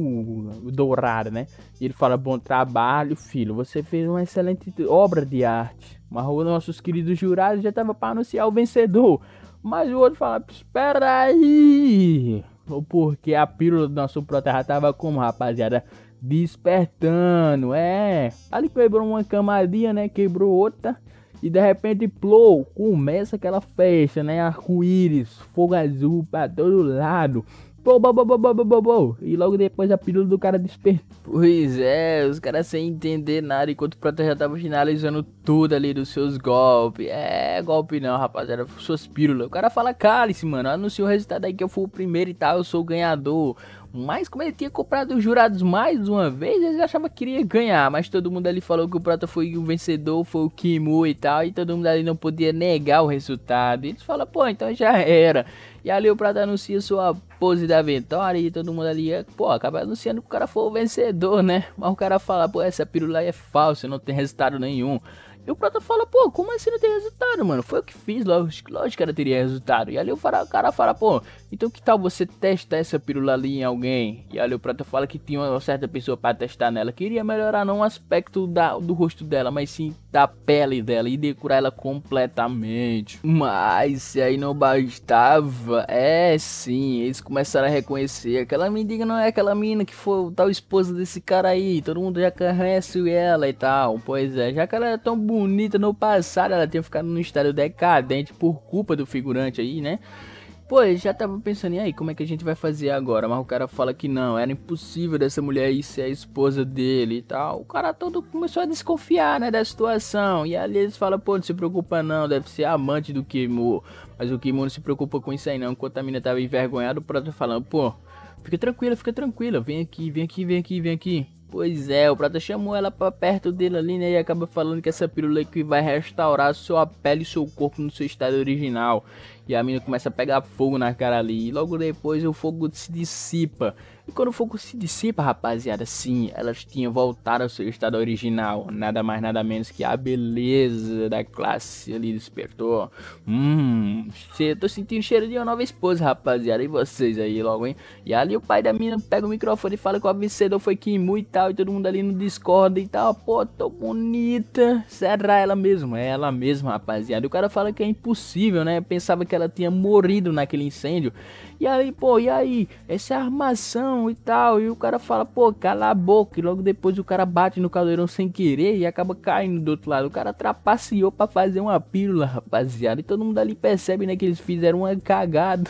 dourada, né? E ele fala: Bom trabalho, filho. Você fez uma excelente obra de arte. Mas o nossos queridos jurados já tava para anunciar o vencedor. Mas o outro fala: Espera aí. Porque a pílula do nosso prota já tava como, rapaziada? despertando. É, ali quebrou uma camadinha, né? Quebrou outra. E de repente, plou, começa aquela festa, né? Arco-íris, fogo azul pra todo lado. Pô, pô, pô, pô, pô, pô, E logo depois a pílula do cara despertou. Pois é, os caras sem entender nada, enquanto o Prota já tava finalizando tudo ali dos seus golpes. É, golpe não, rapaziada, suas pílulas. O cara fala, cálice, mano, anuncia o resultado aí que eu fui o primeiro e tal, eu sou o ganhador. Mas como ele tinha comprado os jurados mais uma vez, ele achava que iria ganhar. Mas todo mundo ali falou que o Prata foi o vencedor, foi o Kimu e tal. E todo mundo ali não podia negar o resultado. E eles falam, pô, então já era. E ali o Prata anuncia sua pose da vitória e todo mundo ali, pô, acaba anunciando que o cara foi o vencedor, né? Mas o cara fala, pô, essa pílula é falsa, não tem resultado nenhum. E o Prata fala, pô, como assim não tem resultado, mano? Foi o que fiz, lógico, lógico que ela teria resultado. E ali o cara fala, pô, então que tal você testar essa pílula ali em alguém? E ali o Prata fala que tinha uma certa pessoa para testar nela. Queria melhorar não o aspecto da, do rosto dela, mas sim da pele dela e decorar ela completamente. Mas se aí não bastava, é sim, eles começaram a reconhecer. Aquela mendiga não é aquela mina que foi tal esposa desse cara aí, todo mundo já conhece ela e tal. Pois é, já que ela era é tão bonita no passado, ela tinha ficado num estado decadente por culpa do figurante aí, né? Pô, eu já tava pensando, e aí, como é que a gente vai fazer agora? Mas o cara fala que não, era impossível dessa mulher aí ser a esposa dele e tal. O cara todo começou a desconfiar, né, da situação. E ali eles falam, pô, não se preocupa não, deve ser amante do Kimur. Mas o Kimur não se preocupa com isso aí não. Enquanto a mina tava envergonhada, o Prato falando, pô, fica tranquila, fica tranquila, vem aqui, vem aqui, vem aqui, vem aqui. Pois é, o Prata chamou ela pra perto dele ali, né? E acaba falando que essa pílula que vai restaurar sua pele e seu corpo no seu estado original. E a mina começa a pegar fogo na cara ali. E logo depois o fogo se dissipa. E quando o fogo se dissipa, rapaziada, sim, elas tinham voltado ao seu estado original. Nada mais, nada menos que a beleza da classe ali despertou. Hum, cê, tô sentindo cheiro de uma nova esposa, rapaziada. E vocês aí logo, hein? E ali o pai da mina pega o microfone e fala que o vencedor foi Kimu e tal. E todo mundo ali no Discord e tal. Pô, tô bonita. Será ela mesma? É ela mesma, rapaziada. E o cara fala que é impossível, né? pensava que ela tinha morrido naquele incêndio. E aí, pô, e aí? Essa é armação e tal. E o cara fala, pô, cala a boca. E logo depois o cara bate no caldeirão sem querer e acaba caindo do outro lado. O cara trapaceou para fazer uma pílula, rapaziada. E todo mundo ali percebe, né, que eles fizeram uma cagada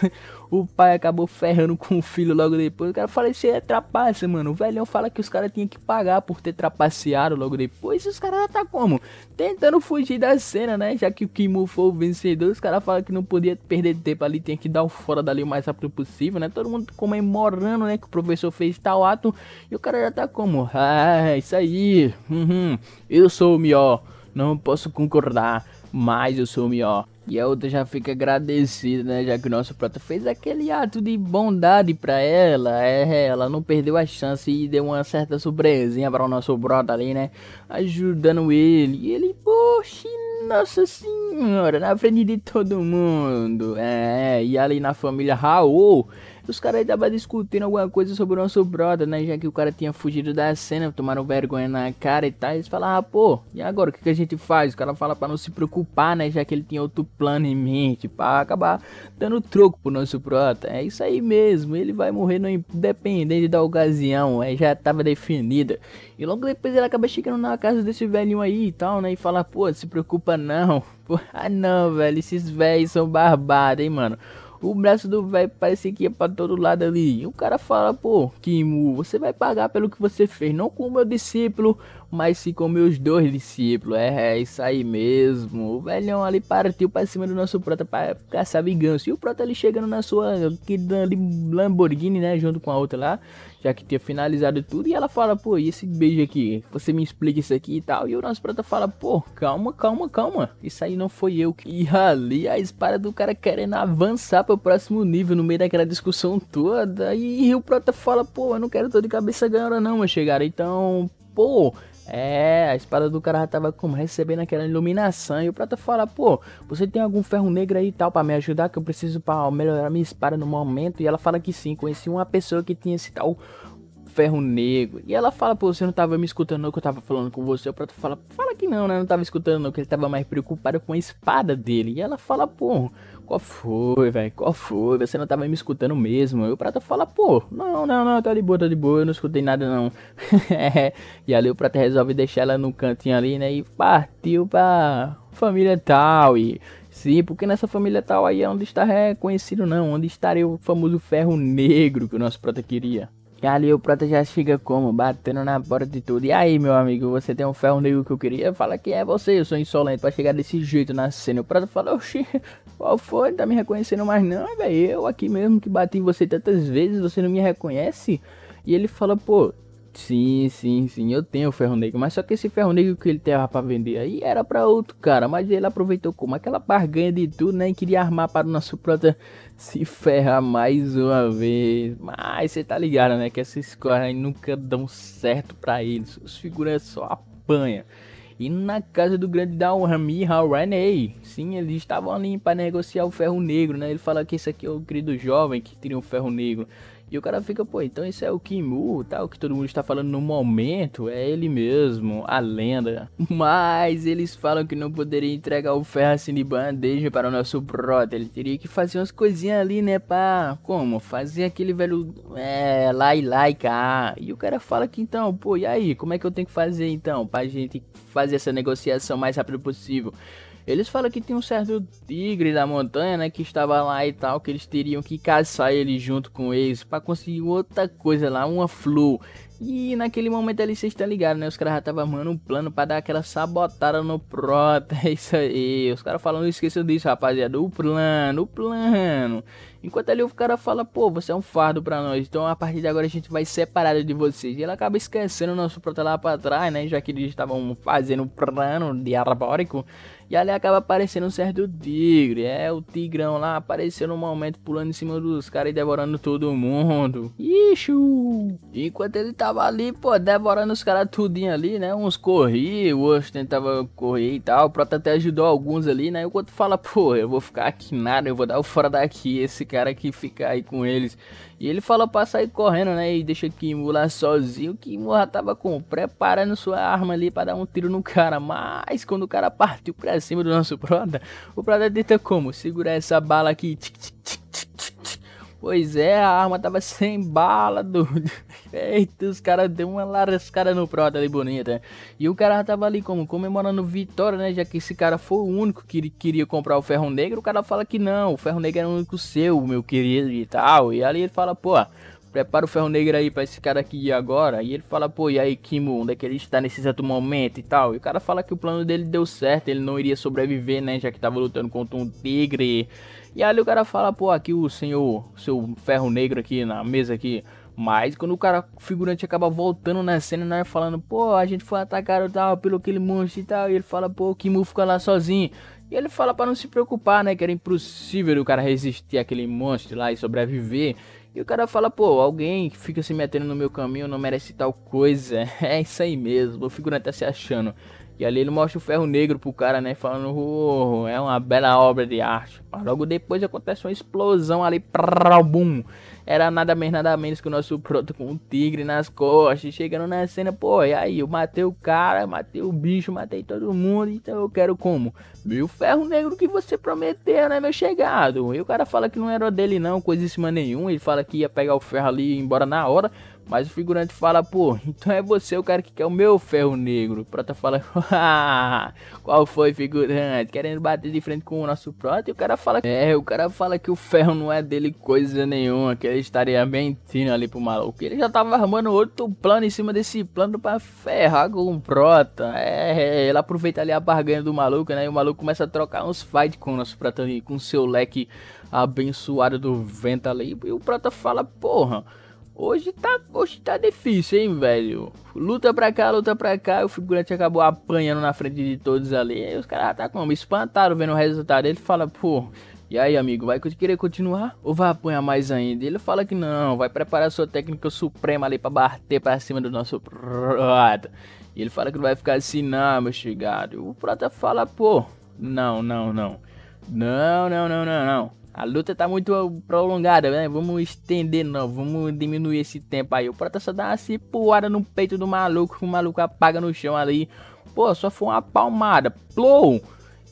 o pai acabou ferrando com o filho logo depois. O cara fala, isso é trapaça, mano. O velhão fala que os caras tinham que pagar por ter trapaceado logo depois. E os caras já tá como? Tentando fugir da cena, né? Já que o Kimu foi o vencedor, os caras falam que não podia perder tempo ali, tinha que dar o fora dali o mais rápido possível, né? Todo mundo comemorando, né? Que o professor fez tal ato. E o cara já tá como? Ah, é isso aí. Uhum. Eu sou o melhor. Não posso concordar, mas eu sou o melhor. E a outra já fica agradecida, né? Já que o nosso prota fez aquele ato de bondade para ela. É, é, ela não perdeu a chance e deu uma certa surpresinha para o nosso brota ali, né? Ajudando ele. E ele, poxa, nossa senhora, na frente de todo mundo. É, e ali na família Raul. Os caras estavam discutindo alguma coisa sobre o nosso brother, né? Já que o cara tinha fugido da cena, tomaram vergonha na cara e tal. Eles falaram, ah, pô, e agora? O que, que a gente faz? O cara fala para não se preocupar, né? Já que ele tinha outro plano em mente, para acabar dando troco pro nosso brother. É isso aí mesmo, ele vai morrer no independente da ocasião, é, já tava definida. E logo depois ele acaba chegando na casa desse velhinho aí e tal, né? E fala, pô, se preocupa não. [LAUGHS] Pô, ah não, velho, esses velhos são barbados, hein, mano. O braço do velho parecia que ia pra todo lado ali. E o cara fala, pô, Kimo, você vai pagar pelo que você fez, não o meu discípulo, mas se com meus dois discípulos. É, é isso aí mesmo. O velhão ali partiu para cima do nosso prota para caçar vingança. E o prota ali chegando na sua querida Lamborghini, né? Junto com a outra lá, já que tinha finalizado tudo. E ela fala, pô, e esse beijo aqui? Você me explica isso aqui e tal. E o nosso prota fala, pô, calma, calma, calma. Isso aí não foi eu. E ali a espada do cara querendo avançar para o próximo nível no meio daquela discussão toda. E, o prota fala, pô, eu não quero todo de cabeça ganhando não, meu chegar. Então, pô, é, a espada do cara já tava como recebendo aquela iluminação. E o prata fala: pô, você tem algum ferro negro aí e tal para me ajudar? Que eu preciso para melhorar minha espada no momento. E ela fala que sim, conheci uma pessoa que tinha esse tal ferro negro. E ela fala: pô, você não tava me escutando não, que eu tava falando com você. O prata fala: fala que não, né? Não tava escutando não, que ele tava mais preocupado com a espada dele. E ela fala: pô. Qual foi, velho? Qual foi? Você não tava me escutando mesmo? o Prata fala, pô, não, não, não, tá de boa, tá de boa, eu não escutei nada não. [LAUGHS] e ali o Prata resolve deixar ela no cantinho ali, né? E partiu pra família tal. E Sim, porque nessa família tal aí é onde está reconhecido não, onde estaria o famoso ferro negro que o nosso Prata queria. E ali o Prata já chega como? Batendo na porta de tudo. E aí, meu amigo, você tem um ferro negro que eu queria? Fala que é você, eu sou insolente pra chegar desse jeito na cena. O Prata fala, oxi, qual foi? Tá me reconhecendo mais não, velho? Eu aqui mesmo que bati em você tantas vezes, você não me reconhece? E ele fala, pô, sim, sim, sim, eu tenho ferro negro, mas só que esse ferro negro que ele tava pra vender aí era pra outro cara, mas ele aproveitou como aquela barganha de tudo, né? E queria armar para o nosso prota se ferrar mais uma vez. Mas você tá ligado, né? Que essas coisas aí nunca dão certo pra eles. Os figuras só apanham e na casa do grande Dalrami Reney. Sim, eles estavam ali para negociar o ferro negro, né? Ele fala que esse aqui é o querido jovem que teria o ferro negro. E o cara fica, pô, então esse é o Kimu, tal, tá? que todo mundo está falando no momento, é ele mesmo, a lenda. [LAUGHS] Mas eles falam que não poderia entregar o ferro assim de bandeja para o nosso brother, ele teria que fazer umas coisinhas ali, né, pá, como, fazer aquele velho, é, lá e lá e cá. E o cara fala que então, pô, e aí, como é que eu tenho que fazer então, pra gente fazer essa negociação mais rápido possível? Eles falam que tem um certo tigre da montanha, né, que estava lá e tal, que eles teriam que caçar ele junto com eles para conseguir outra coisa lá, uma flu. E naquele momento ali vocês estão ligados, né? Os caras já estavam armando um plano para dar aquela sabotada no Prota. É [LAUGHS] isso aí. Os caras falando, esqueçam disso, rapaziada. O plano, o plano. Enquanto ali o cara fala, pô, você é um fardo para nós, então a partir de agora a gente vai separado de vocês. E ela acaba esquecendo o nosso prota lá pra trás, né? Já que eles estavam fazendo um plano diabólico. E ali acaba aparecendo um certo tigre. É, o tigrão lá apareceu no momento pulando em cima dos caras e devorando todo mundo. Ixi! Enquanto ele tava ali, pô, devorando os caras tudinho ali, né? Uns corriam, outros tentava correr e tal. O Prota até ajudou alguns ali, né? Enquanto fala, pô, eu vou ficar aqui nada, eu vou dar o fora daqui. Esse cara que fica aí com eles. E ele falou pra sair correndo, né? E deixa Kimura lá sozinho. que morra tava com, preparando sua arma ali para dar um tiro no cara. Mas quando o cara partiu pra cima do nosso brother, o brother tenta como? Segurar essa bala aqui. Pois é, a arma tava [LAUGHS] sem bala, doido. Eita, os caras deu uma larascada no prota ali bonita. E o cara tava ali como comemorando vitória, né? Já que esse cara foi o único que queria comprar o ferro negro, o cara fala que não, o ferro negro era o único seu, meu querido e tal. E ali ele fala, pô, prepara o ferro negro aí pra esse cara aqui agora. E ele fala, pô, e aí, Kimo, onde é que ele está nesse exato momento e tal? E o cara fala que o plano dele deu certo, ele não iria sobreviver, né? Já que tava lutando contra um tigre e ali o cara fala, pô, aqui o senhor, seu ferro negro aqui na mesa aqui. Mas quando o cara figurante acaba voltando na cena, né, falando, pô, a gente foi atacado tal, pelo aquele monstro e tal, e ele fala, pô, o Kimu fica lá sozinho. E ele fala para não se preocupar, né, que era impossível o cara resistir àquele monstro lá e sobreviver. E o cara fala, pô, alguém que fica se metendo no meu caminho não merece tal coisa. [LAUGHS] É isso aí mesmo, o figurante tá se achando. E ali ele mostra o ferro negro pro cara, né? Falando, oh, é uma bela obra de arte. Mas Logo depois acontece uma explosão ali, prrr, bum. Era nada mais, nada menos que o nosso proto com um tigre nas costas. Chegando na cena, pô, e aí? Eu matei o cara, matei o bicho, matei todo mundo. Então eu quero como? Meu ferro negro que você prometeu, né, meu chegado? E o cara fala que não era dele, não, coisa em cima nenhuma. Ele fala que ia pegar o ferro ali e ir embora na hora. Mas o figurante fala, pô, então é você o cara que quer o meu ferro negro. O Prota fala, [LAUGHS] qual foi, figurante? Querendo bater de frente com o nosso Prota. E o cara fala, é, o cara fala que o ferro não é dele coisa nenhuma, que ele estaria mentindo ali pro maluco. Ele já tava armando outro plano em cima desse plano pra ferrar com o Prota. É, ele aproveita ali a barganha do maluco, né? E o maluco começa a trocar uns fight com o nosso Prota ali, com seu leque abençoado do vento ali. E o Prota fala, porra Hoje tá, hoje tá difícil, hein, velho? Luta pra cá, luta pra cá. O figurante acabou apanhando na frente de todos ali. E os caras tá como? Espantaram vendo o resultado. Ele fala, pô, e aí, amigo, vai querer continuar? Ou vai apanhar mais ainda? Ele fala que não, vai preparar sua técnica suprema ali pra bater pra cima do nosso prota. E ele fala que não vai ficar assim, não, meu chegado. O prota fala, pô, não, não, não. Não, não, não, não, não. A luta tá muito prolongada, né? Vamos estender, não. Vamos diminuir esse tempo aí. O Prota dá uma cipuada no peito do maluco. O maluco apaga no chão ali. Pô, só foi uma palmada. Plou!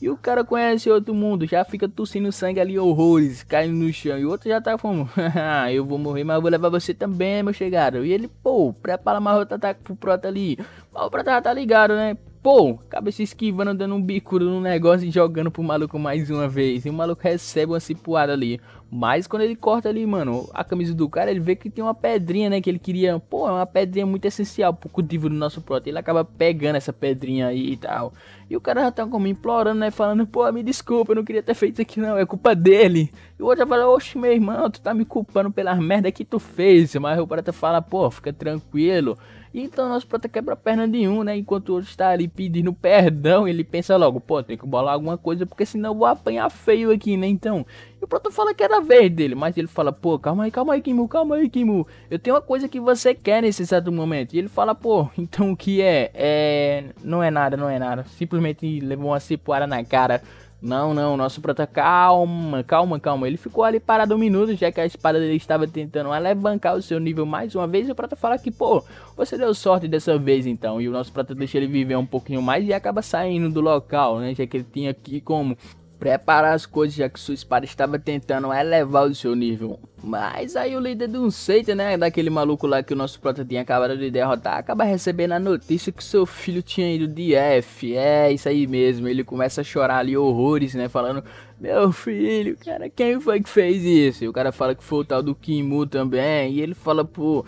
E o cara conhece outro mundo, já fica tossindo sangue ali, horrores, caindo no chão. E o outro já tá como, [LAUGHS] eu vou morrer, mas vou levar você também, meu chegado. E ele, pô, prepara mais outro ataque pro Prota ali. o Prota já tá ligado, né? Pô, acaba se esquivando, dando um bicudo no negócio e jogando pro maluco mais uma vez. E o maluco recebe uma cipuada ali. Mas quando ele corta ali, mano, a camisa do cara, ele vê que tem uma pedrinha, né? Que ele queria. Pô, é uma pedrinha muito essencial pro cultivo do nosso prota. Ele acaba pegando essa pedrinha aí e tal. E o cara já tá como implorando, né? Falando, pô, me desculpa, eu não queria ter feito isso aqui, não. É culpa dele. E o outro fala, oxe, meu irmão, tu tá me culpando pelas merda que tu fez. Mas o cara fala, pô, fica tranquilo. Então nosso prota é quebra a perna de um, né? Enquanto o outro está ali pedindo perdão, ele pensa logo, pô, tem que bolar alguma coisa, porque senão eu vou apanhar feio aqui, né? Então. E o prota fala que era a vez dele, mas ele fala, pô, calma aí, calma aí, Kimu, calma aí, Kimu. Eu tenho uma coisa que você quer nesse exato momento. E ele fala, pô, então o que é? É. Não é nada, não é nada. Simplesmente levou uma cipuara na cara. Não, não, nosso prata, Calma, calma, calma. Ele ficou ali parado um minuto, já que a espada dele estava tentando alavancar o seu nível mais uma vez. E o prata fala que, pô, você deu sorte dessa vez então. E o nosso prata deixa ele viver um pouquinho mais e acaba saindo do local, né? Já que ele tinha aqui como preparar as coisas, já que sua espada estava tentando elevar o seu nível. Mas aí o líder de um seita, né, daquele maluco lá que o nosso prota tinha acabado de derrotar, acaba recebendo a notícia que seu filho tinha ido de F. É, isso aí mesmo, ele começa a chorar ali horrores, né, falando... Meu filho, cara, quem foi que fez isso? E o cara fala que foi o tal do Kimu também, e ele fala, pô,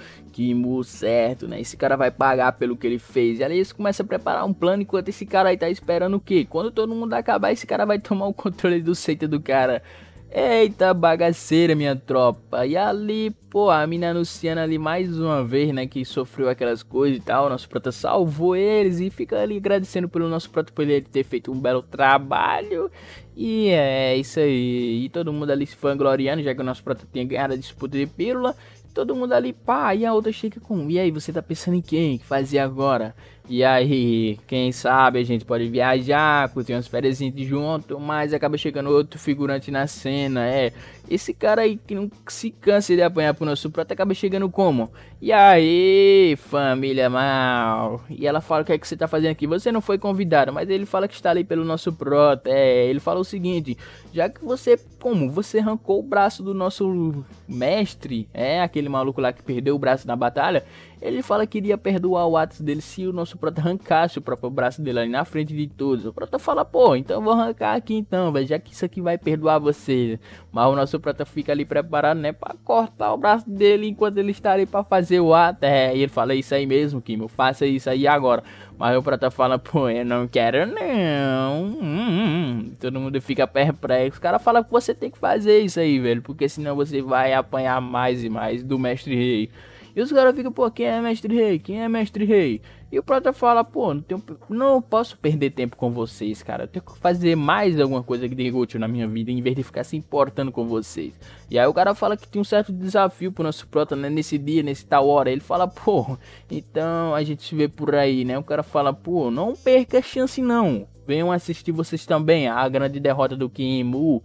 certo, né? Esse cara vai pagar pelo que ele fez. E ali eles começam a preparar um plano enquanto esse cara aí tá esperando o quê? Quando todo mundo acabar, esse cara vai tomar o [LAUGHS] controle do seita do cara. Eita bagaceira, minha tropa. E ali, pô, a mina anunciando ali mais uma vez, né, que sofreu aquelas coisas e tal. nosso prota salvou eles e fica ali agradecendo pelo nosso prota por ele ter feito um belo trabalho. E é isso aí. E todo mundo ali se gloriando, já que o nosso prota tinha ganhado a disputa de pílula todo mundo ali, pá, e a outra chega com, e aí, você tá pensando em quem? que fazer agora? E aí, quem sabe a gente pode viajar, curtir umas férias junto, mas acaba chegando outro figurante na cena, é, esse cara aí que não se cansa de apanhar pro nosso prato acaba chegando como? E aí, família mal? E ela fala: O que é que você tá fazendo aqui? Você não foi convidado, mas ele fala que está ali pelo nosso prota. É, ele fala o seguinte: Já que você, como? Você arrancou o braço do nosso mestre, é, aquele maluco lá que perdeu o braço na batalha. Ele fala que iria perdoar o ato dele se o nosso prota arrancasse o próprio braço dele ali na frente de todos. O prota fala: Pô, então vou arrancar aqui então, velho, já que isso aqui vai perdoar você. Mas o nosso o Prata fica ali preparado, né? Pra cortar o braço dele enquanto ele está ali pra fazer o ato. É, e ele fala, isso aí mesmo, Kimo, faça isso aí agora. Mas o Prata tá fala, pô, eu não quero não. Hum, hum, hum, todo mundo fica perplexo. O cara fala que você tem que fazer isso aí, velho. Porque senão você vai apanhar mais e mais do mestre rei. E os caras ficam, pô, quem é mestre rei? Quem é mestre rei? E o prota fala, pô, não, tenho, não posso perder tempo com vocês, cara. Eu tenho que fazer mais alguma coisa que dê útil na minha vida, em vez de ficar se importando com vocês. E aí o cara fala que tem um certo desafio pro nosso prota, né? Nesse dia, nesse tal hora. Ele fala, pô, então a gente se vê por aí, né? O cara fala, pô, não perca a chance não. Venham assistir vocês também. A grande derrota do Kim Mu.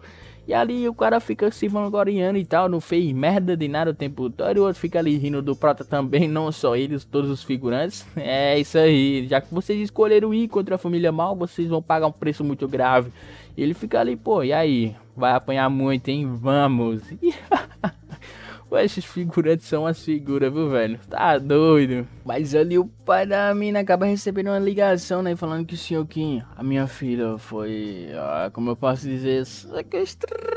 E ali o cara fica se vangloriando e tal, não fez merda de nada o tempo todo. E o outro fica ali rindo do Prata também, não só eles, todos os figurantes. É isso aí, já que vocês escolheram ir contra a família mal, vocês vão pagar um preço muito grave. E ele fica ali, pô, e aí? Vai apanhar muito, hein? Vamos! [LAUGHS] Esses figurantes são as figuras, viu, velho? Tá doido. Mas ali o pai da mina acaba recebendo uma ligação, né? Falando que o senhor Kim, a minha filha foi, ah, como eu posso dizer, sequestrada.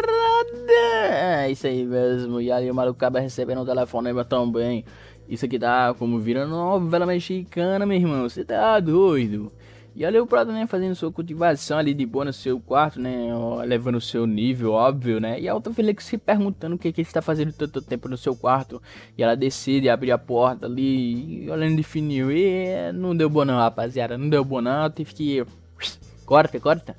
É isso aí mesmo. E ali o maluco acaba recebendo o telefonema também. Isso aqui tá como vira novela mexicana, meu irmão. Você tá doido. E ali o Prado, né, fazendo sua cultivação ali de boa no seu quarto, né, levando o seu nível, óbvio, né. E a outra Felix se perguntando o que, que ele está fazendo tanto tempo no seu quarto. E ela decide abrir a porta ali, olhando de fininho. E não deu bom não, rapaziada, não deu bom não, tive que... Corta, corta.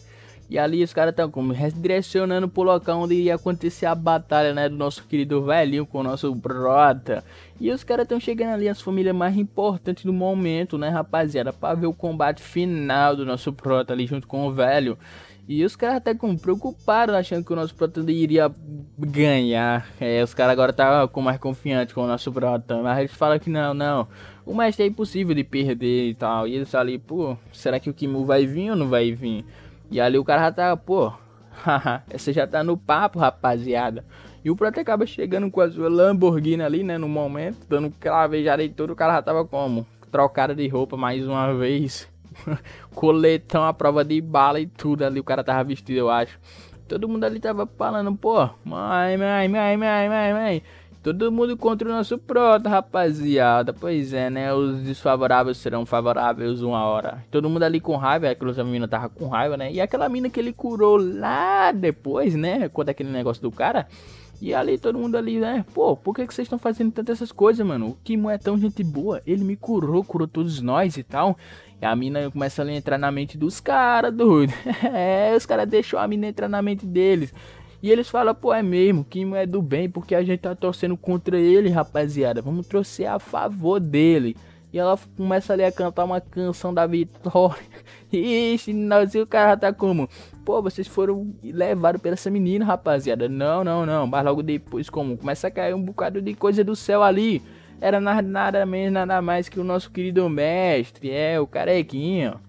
E ali os caras estão como redirecionando pro local onde ia acontecer a batalha, né? Do nosso querido velhinho com o nosso brota. E os caras estão chegando ali, as famílias mais importantes do momento, né, rapaziada? Pra ver o combate final do nosso prota ali junto com o velho. E os caras até com preocupados, achando que o nosso Prota iria ganhar. É, os caras agora tá com mais confiante com o nosso Prota. Mas eles falam que não, não. O mestre é impossível de perder e tal. E eles ali, pô, será que o Kimu vai vir ou não vai vir? E ali o cara já tá, pô, você já tá no papo, rapaziada. E o prato acaba chegando com a sua Lamborghini ali, né, no momento, dando cravejada e tudo, o cara já tava como? Trocada de roupa mais uma vez. [LAUGHS] Coletão à prova de bala e tudo ali, o cara tava vestido, eu acho. Todo mundo ali tava falando, pô, mãe, mãe, mãe, mãe, mãe, mãe. Todo mundo contra o nosso prota, rapaziada. Pois é, né? Os desfavoráveis serão favoráveis uma hora. Todo mundo ali com raiva, aquela é mina tava com raiva, né? E aquela mina que ele curou lá depois, né? Quando aquele negócio do cara. E ali todo mundo ali, né? Pô, por que, que vocês estão fazendo tantas essas coisas, mano? O Kimo é tão gente boa. Ele me curou, curou todos nós e tal. E a mina começa a entrar na mente dos caras, doido. [LAUGHS] é, os caras deixam a mina entrar na mente deles. E eles falam, pô, é mesmo, Kimo é do bem, porque a gente tá torcendo contra ele, rapaziada. Vamos torcer a favor dele. E ela começa ali a cantar uma canção da vitória. [LAUGHS] Ixi, nós e o cara tá como? Pô, vocês foram levados pela essa menina, rapaziada. Não, não, não. Mas logo depois, como? Começa a cair um bocado de coisa do céu ali. Era nada menos, nada mais que o nosso querido mestre. É, o carequinho.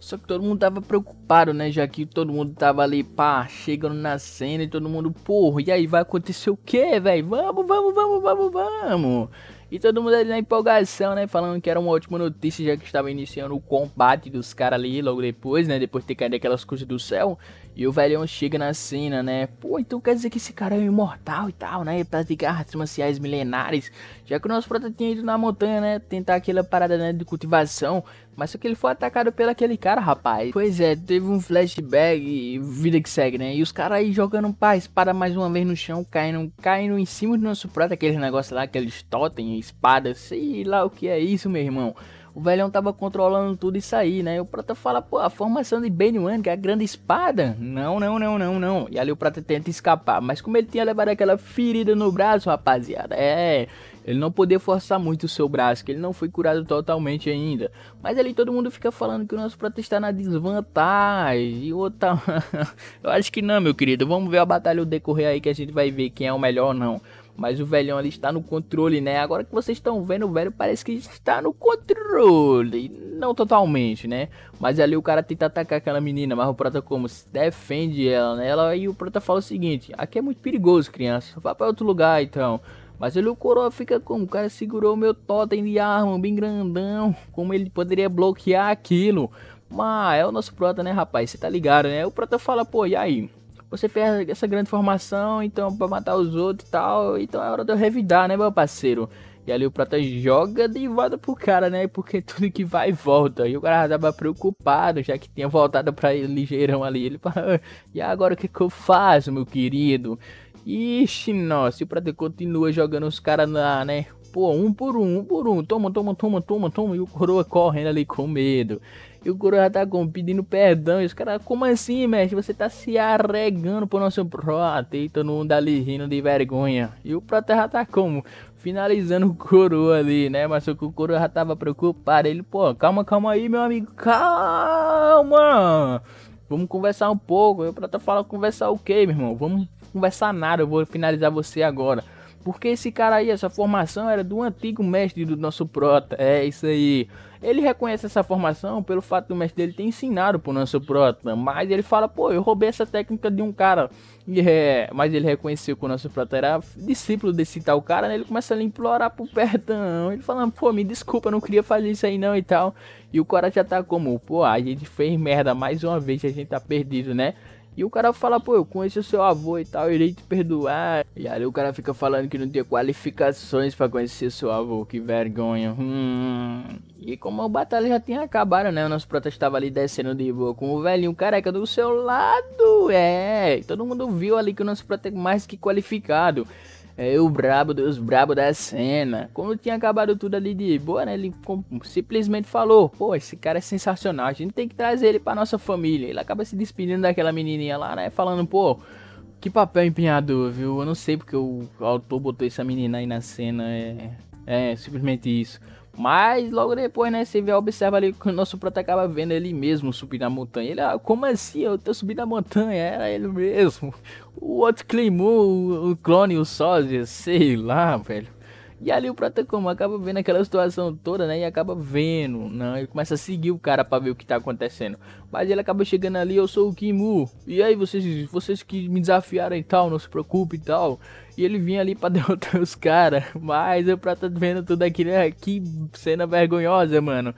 Só que todo mundo tava preocupado, né? Já que todo mundo tava ali, pá, chegando na cena e todo mundo, porra, e aí vai acontecer o que, velho? Vamos, vamos, vamos, vamos, vamos. E todo mundo ali na empolgação, né? Falando que era uma ótima notícia, já que estava iniciando o combate dos caras ali logo depois, né? Depois de ter caído aquelas coisas do céu. E o velhão chega na cena, né? Pô, então quer dizer que esse cara é imortal e tal, né? Praticar artes marciais milenares. Já que o nosso prota tinha ido na montanha, né? Tentar aquela parada né? de cultivação. Mas só que ele foi atacado pelo aquele cara, rapaz. Pois é, teve um flashback e vida que segue, né? E os caras aí jogando pá, espada mais uma vez no chão, caindo, caindo em cima do nosso prato, aqueles negócios lá, aqueles totem, espadas, sei lá o que é isso, meu irmão o velhão tava controlando tudo isso aí, né? E o Prata fala, pô, a formação de Bane One, que é a grande espada. Não, não, não, não, não. E ali o Prata tenta escapar, mas como ele tinha levado aquela ferida no braço, rapaziada, é. Ele não poder forçar muito o seu braço, que ele não foi curado totalmente ainda. Mas ali todo mundo fica falando que o nosso prota está tá na desvantagem. E o tal. [LAUGHS] Eu acho que não, meu querido. Vamos ver a batalha decorrer aí que a gente vai ver quem é o melhor ou não. Mas o velhão ali está no controle, né? Agora que vocês estão vendo, o velho parece que está no controle. Não totalmente, né? Mas ali o cara tenta atacar aquela menina, mas o Prota como? Se defende ela, né? Ela, e o Prota fala o seguinte, aqui é muito perigoso, criança. Vá para outro lugar, então. Mas ele o Coroa fica como? O cara segurou meu totem de arma bem grandão. Como ele poderia bloquear aquilo? Mas é o nosso prota, né, rapaz? Você tá ligado, né? O prota fala, pô, e aí? Você fez essa grande formação, então, pra matar os outros e tal. Então é hora de eu revidar, né, meu parceiro? E ali o prota joga de volta pro cara, né? Porque [LAUGHS] tudo que vai, volta. E o cara já tava preocupado, já que tinha voltado pra ele ligeirão ali. Ele fala, e agora o que que eu faço, meu querido? Ixi, nossa, e o Prata continua jogando os caras na, né? Pô, um por um, um por um. Toma, toma, toma, toma, toma. E o coroa correndo ali com medo. E o coroa tá com, pedindo perdão. E os caras, como assim, mestre? Você tá se arregando pro nosso prota. E todo mundo ali rindo de vergonha. E o prota já tá como? Finalizando o coroa ali, né? Mas o coroa já tava preocupado. Ele, pô, calma, calma aí, meu amigo. Calma! Vamos conversar um pouco. E o prota fala, conversar o okay, quê, meu irmão? Vamos conversar nada, eu vou finalizar você agora. Porque esse cara aí, essa formação era do antigo mestre do nosso Prota. É isso aí. Ele reconhece essa formação pelo fato do mestre dele ter ensinado pro nosso Prota. Mas ele fala, pô, eu roubei essa técnica de um cara. É, mas ele reconheceu que o nosso Prota era discípulo desse tal cara. Né? Ele começa a implorar pro perdão. Ele falando, pô, me desculpa, não queria fazer isso aí não e tal. E o cara já tá como, pô, a gente fez merda mais uma vez, a gente tá perdido, né? E o cara fala, pô, eu conheço seu avô e tal, eu irei te perdoar. E aí o cara fica falando que não tem qualificações para conhecer seu avô, que vergonha. Hum. E como a batalha já tinha acabado, né? O nosso protesto estava ali descendo de boa com o velhinho careca do seu lado. É, todo mundo viu ali que o nosso protesto é mais que qualificado. É o brabo dos brabo da cena. Quando tinha acabado tudo ali de boa, né? Ele simplesmente falou: Pô, esse cara é sensacional, a gente tem que trazer ele pra nossa família. Ele acaba se despedindo daquela menininha lá, né? Falando: Pô, que papel empenhador, viu? Eu não sei porque o autor botou essa menina aí na cena. É, é simplesmente isso. Mas logo depois, né, você vê, observa ali que o nosso prota acaba vendo ele mesmo subir na montanha. Ele, ah, como assim? Eu tô subindo a montanha, era ele mesmo. O outro Claymore, o, o clone, o sósia, sei lá, velho. E ali o prota como acaba vendo aquela situação toda, né? E acaba vendo, não, né, E começa a seguir o cara para ver o que tá acontecendo. Mas ele acaba chegando ali, eu sou o Kimu. E aí vocês, vocês que me desafiaram e tal, não se preocupe e tal. E ele vinha ali para [LAUGHS] derrotar os caras, mas o prota tá vendo tudo aquilo, né? que cena vergonhosa, mano.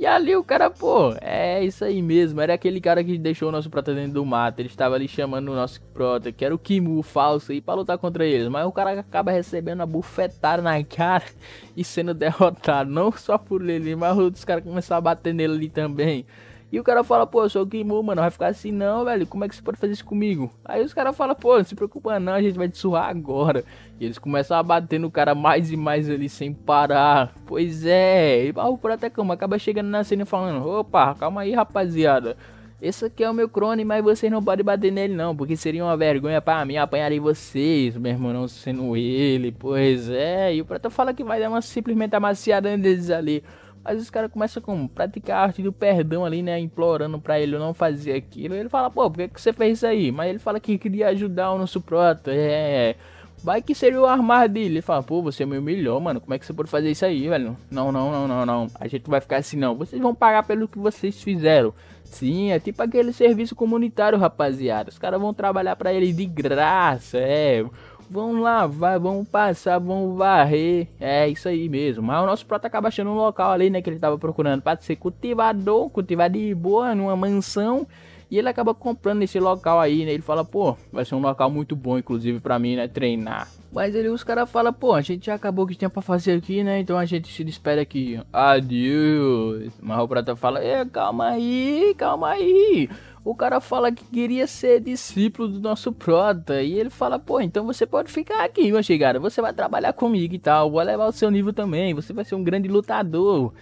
E ali o cara, pô, é isso aí mesmo. Era aquele cara que deixou o nosso prota dentro do mato. Ele estava ali chamando o nosso prota, que era o Kimu, o falso, aí pra lutar contra eles. Mas o cara acaba recebendo a bufetada na cara [LAUGHS] e sendo derrotado. Não só por ele, mas os caras começaram a bater nele ali também. E o cara fala, pô, eu sou Kimô, mano, vai ficar assim não, velho, como é que você pode fazer isso comigo? Aí os caras falam, pô, não se preocupa não, a gente vai te surrar agora. E eles começam a bater no cara mais e mais ali sem parar. Pois é, e o Pratacama acaba chegando na cena falando, opa, calma aí, rapaziada. Esse aqui é o meu crone, mas vocês não podem bater nele não, porque seria uma vergonha para mim apanharem vocês, meu irmão não sendo ele, pois é. E o Prata fala que vai dar uma simplesmente amaciada neles ali. Às vezes os caras começam a praticar a arte do perdão ali, né? Implorando para ele não fazer aquilo. Ele fala, pô, por que, que você fez isso aí? Mas ele fala que queria ajudar o nosso prota. É. Vai que seria o armar dele. Ele fala, pô, você me humilhou, mano. Como é que você pode fazer isso aí, velho? Não, não, não, não, não. A gente vai ficar assim, não. Vocês vão pagar pelo que vocês fizeram. Sim, é tipo aquele serviço comunitário, rapaziada. Os caras vão trabalhar para ele de graça, é vão lavar, vão passar, vão varrer. É isso aí mesmo. Mas o nosso prato acaba achando um local ali, né? Que ele tava procurando para ser cultivador, cultivar de boa, numa mansão. E ele acaba comprando esse local aí, né? Ele fala, pô, vai ser um local muito bom, inclusive, para mim, né? Treinar. Mas ele, os caras falam, pô, a gente já acabou o que tinha pra fazer aqui, né? Então a gente se despede aqui. Adeus. Mas o Prata fala, é, calma aí, calma aí. O cara fala que queria ser discípulo do nosso Prota. E ele fala, pô, então você pode ficar aqui, meu chegada Você vai trabalhar comigo e tal. Vou levar o seu nível também. Você vai ser um grande lutador.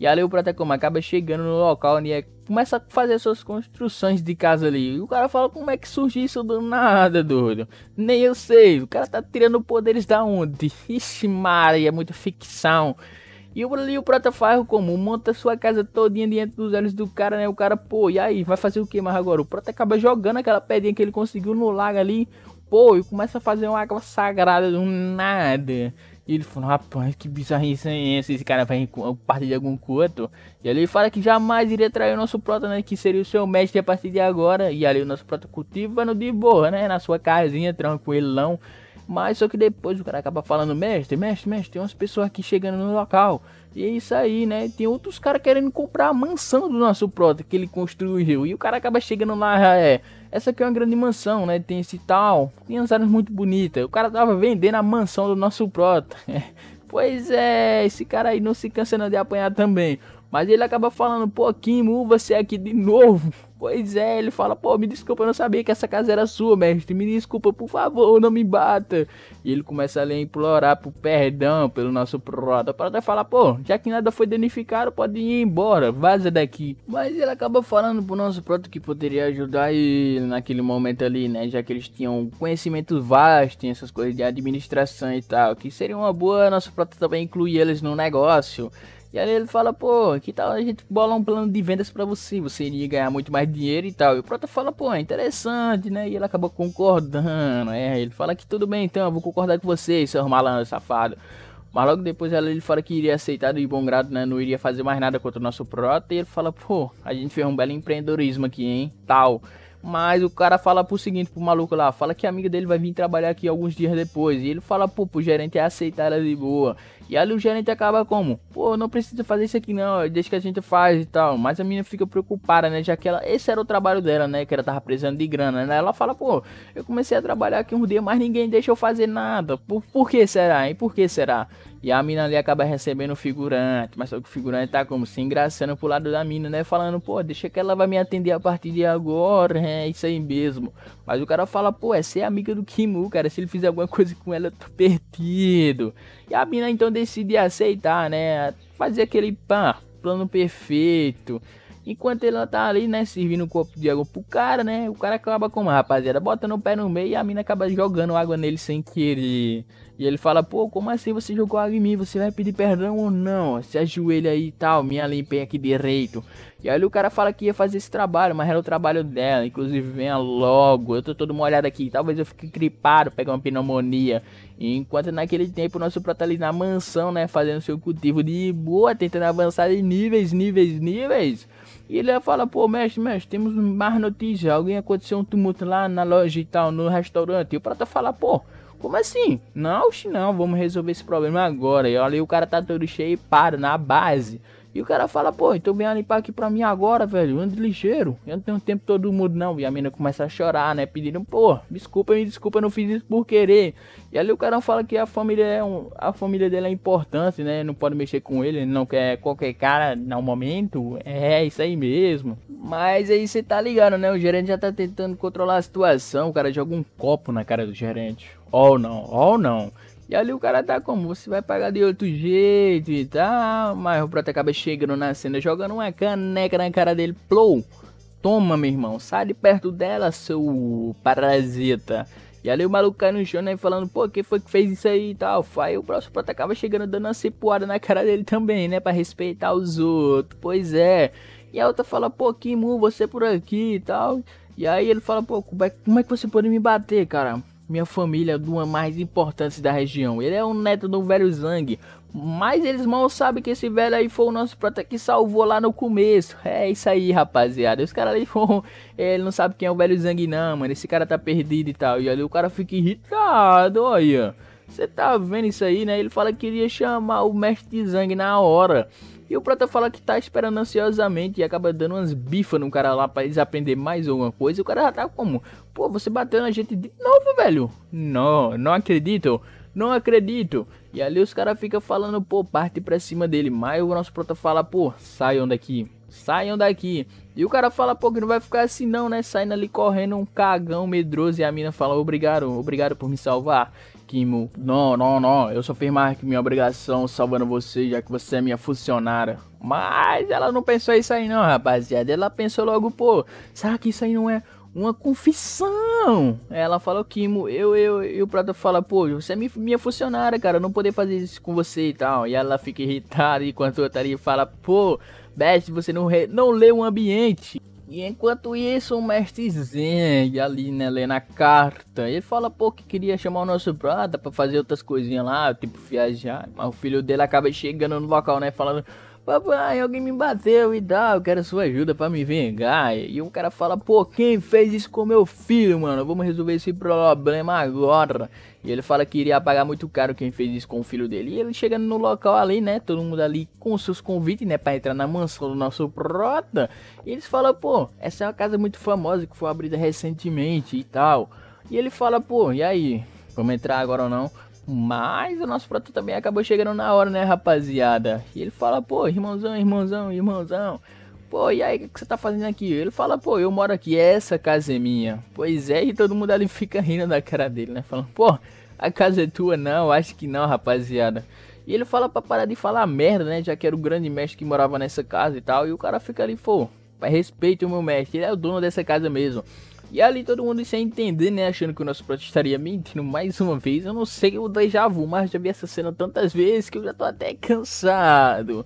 E ali o Pratacoma acaba chegando no local onde é, começa a fazer suas construções de casa ali. E o cara fala, como é que surgiu isso do nada, doido? Nem eu sei, o cara tá tirando poderes da onde? Ixi Maria, é muita ficção. E ali o Prata faz o comum Monta sua casa todinha diante dos olhos do cara, né? O cara, pô, e aí? Vai fazer o que mais agora? O Prata acaba jogando aquela pedrinha que ele conseguiu no lago ali. Pô, e começa a fazer uma água sagrada do nada. E ele falou, rapaz, que bizarrice isso é aí, Esse cara vai partir de algum culto. E ali ele fala que jamais iria trair o nosso prota, né? Que seria o seu mestre a partir de agora. E ali o nosso prota cultiva no de boa, né? Na sua casinha, tranquilão. Mas só que depois o cara acaba falando, mestre, mestre, mestre, tem umas pessoas aqui chegando no local. E é isso aí, né? Tem outros caras querendo comprar a mansão do nosso prota que ele construiu. E o cara acaba chegando lá, é essa aqui é uma grande mansão, né? Tem esse tal. Tem as áreas muito bonitas. O cara tava vendendo a mansão do nosso prota. [LAUGHS] pois é, esse cara aí não se cansando de apanhar também. Mas ele acaba falando, pô, Kimu, você é aqui de novo. Pois é, ele fala, pô, me desculpa, eu não sabia que essa casa era sua, mestre. Me desculpa, por favor, não me bata. E ele começa ali a implorar por perdão pelo nosso Prota. O Prota fala, pô, já que nada foi danificado, pode ir embora, vaza daqui. Mas ele acaba falando pro nosso Prota que poderia ajudar ele naquele momento ali, né? Já que eles tinham conhecimento vasto em essas coisas de administração e tal. Que seria uma boa nosso Prota também incluir eles no negócio. E aí ele fala, pô, que tal a gente bola um plano de vendas para você? Você iria ganhar muito mais dinheiro e tal. E o Prota fala, pô, é interessante, né? E ele acaba concordando. É, ele fala que tudo bem, então, eu vou concordar com você, seu malandro safado. Mas logo depois ela, ele fala que iria aceitar de bom grado, né? Não iria fazer mais nada contra o nosso Prota. E ele fala, pô, a gente fez um belo empreendedorismo aqui, hein? Tal. Mas o cara fala pro seguinte, pro maluco lá, fala que a amiga dele vai vir trabalhar aqui alguns dias depois. E ele fala, pô, pro gerente é aceitar ela de boa. E ali o gerente acaba como? Pô, não precisa fazer isso aqui não, deixa que a gente faz e tal. Mas a menina fica preocupada, né? Já que ela, esse era o trabalho dela, né? Que ela tava precisando de grana, né? Ela fala, pô, eu comecei a trabalhar aqui um dia, mas ninguém deixa eu fazer nada. Por, por que será, hein? Por que será? E a mina ali acaba recebendo o figurante, mas só que o figurante tá como se engraçando pro lado da mina, né? Falando, pô, deixa que ela vai me atender a partir de agora, é, é isso aí mesmo. Mas o cara fala, pô, essa é amiga do Kimu, cara, se ele fizer alguma coisa com ela, eu tô perdido. E a mina então decide aceitar, né? Fazer aquele pá, plano perfeito. Enquanto ela tá ali, né, servindo um copo de água pro cara, né, o cara acaba como, rapaziada, botando o pé no meio e a mina acaba jogando água nele sem querer. E ele fala, pô, como assim você jogou água em mim? Você vai pedir perdão ou não? Se ajoelha aí e tal, minha limpeza aqui direito. E aí o cara fala que ia fazer esse trabalho, mas era o trabalho dela. Inclusive, venha logo, eu tô todo molhado aqui. Talvez eu fique gripado, pegar uma pneumonia. Enquanto naquele tempo o nosso prota ali na mansão, né, fazendo seu cultivo de boa, tentando avançar em níveis, níveis, níveis. E ele fala, pô, mestre, mestre, temos mais notícias. Alguém aconteceu um tumulto lá na loja e tal, no restaurante. E o prota fala, pô... Como assim? Não, não, vamos resolver esse problema agora. E olha, o cara tá todo cheio e para na base. E o cara fala, pô, então vem limpar aqui pra mim agora, velho. Ando ligeiro. Eu não tenho tempo todo mundo, não. E a menina começa a chorar, né? Pedindo, pô, desculpa, me desculpa, eu não fiz isso por querer. E ali o cara fala que a família é um, a família dele é importante, né? Não pode mexer com ele, não quer qualquer cara no momento. É, isso aí mesmo. Mas aí você tá ligado, né? O gerente já tá tentando controlar a situação. O cara joga um copo na cara do gerente. Ou não, ou não. E ali o cara tá como? Você vai pagar de outro jeito e tal. Mas o Prota acaba chegando na cena, jogando uma caneca na cara dele. Plou! Toma, meu irmão. Sai de perto dela, seu parasita. E ali o maluco cai no chão, né? Falando, pô, quem foi que fez isso aí e tal. Aí o próximo Prota acaba chegando dando uma cipuada na cara dele também, né? Pra respeitar os outros. Pois é. E a outra fala, pô, Kimu, você por aqui e tal. E aí ele fala, pô, como é, como é que você pode me bater, cara? minha família é de uma mais importante da região. Ele é o neto do velho Zang. Mas eles mal sabem que esse velho aí foi o nosso prota que salvou lá no começo. É isso aí, rapaziada. Os caras ali foram. [LAUGHS] É, ele não sabe quem é o velho Zang, não, mano. Esse cara tá perdido e tal. E ali o cara fica irritado, olha. Você tá vendo isso aí, né? Ele fala que queria chamar o mestre Zang na hora. E o Prota fala que tá esperando ansiosamente e acaba dando umas bifas no cara lá pra eles aprender mais alguma coisa. E o cara já tá como, pô, você bateu na gente de novo, velho. Não, não acredito. Não acredito. E ali os caras ficam falando, pô, parte pra cima dele. Mas o nosso prota fala, pô, saiam daqui. Saiam daqui. E o cara fala, pô, que não vai ficar assim não, né? Saindo ali correndo um cagão medroso. E a mina fala, obrigado, obrigado por me salvar. Não, não, não. Eu só fiz mais que minha obrigação salvando você, já que você é minha funcionária. Mas ela não pensou isso aí não, rapaziada. Ela pensou logo, pô, será que isso aí não é uma confissão. Ela falou, Kimo, eu, eu, e o Prata fala, pô, você é minha funcionária, cara, eu não poder fazer isso com você e tal. E ela fica irritada [LAUGHS] enquanto o e fala, pô, Best, você não, re... não lê o ambiente. E enquanto isso, o mestre Zeng ali, né, lendo a carta, ele fala, pô, que queria chamar o nosso brother pra fazer outras coisinhas lá, tipo, viajar. Mas o filho dele acaba chegando no local, né, falando, papai, alguém me bateu e tal, eu quero sua ajuda para me vingar. E o cara fala, pô, quem fez isso com meu filho, mano? Vamos resolver esse problema agora. E ele fala que iria pagar muito caro quem fez isso com o filho dele. E ele chegando no local ali, né? Todo mundo ali com seus convites, né? Pra entrar na mansão do nosso prota. E eles falam, pô, essa é uma casa muito famosa que foi abrida recentemente e tal. E ele fala, pô, e aí? Vamos entrar agora ou não? Mas o nosso produto também acabou chegando na hora, né, rapaziada? E ele fala, pô, irmãozão, irmãozão, irmãozão. Pô, e aí, o que você tá fazendo aqui? Ele fala, pô, eu moro aqui, é essa casa é minha. Pois é, e todo mundo ali [LAUGHS] fica rindo da cara dele, né? Falando, pô, a casa é tua? Não, acho que não, rapaziada. E ele fala pra parar de falar merda, né? Já que era o grande mestre que morava nessa casa e tal. E o cara fica ali, pô, respeita o meu mestre, ele é o dono dessa casa mesmo. E ali todo mundo sem entender, né? Achando que o nosso plot estaria mentindo mais uma vez. Eu não sei o déjà vu, mas já vi essa cena tantas vezes que eu já tô até cansado.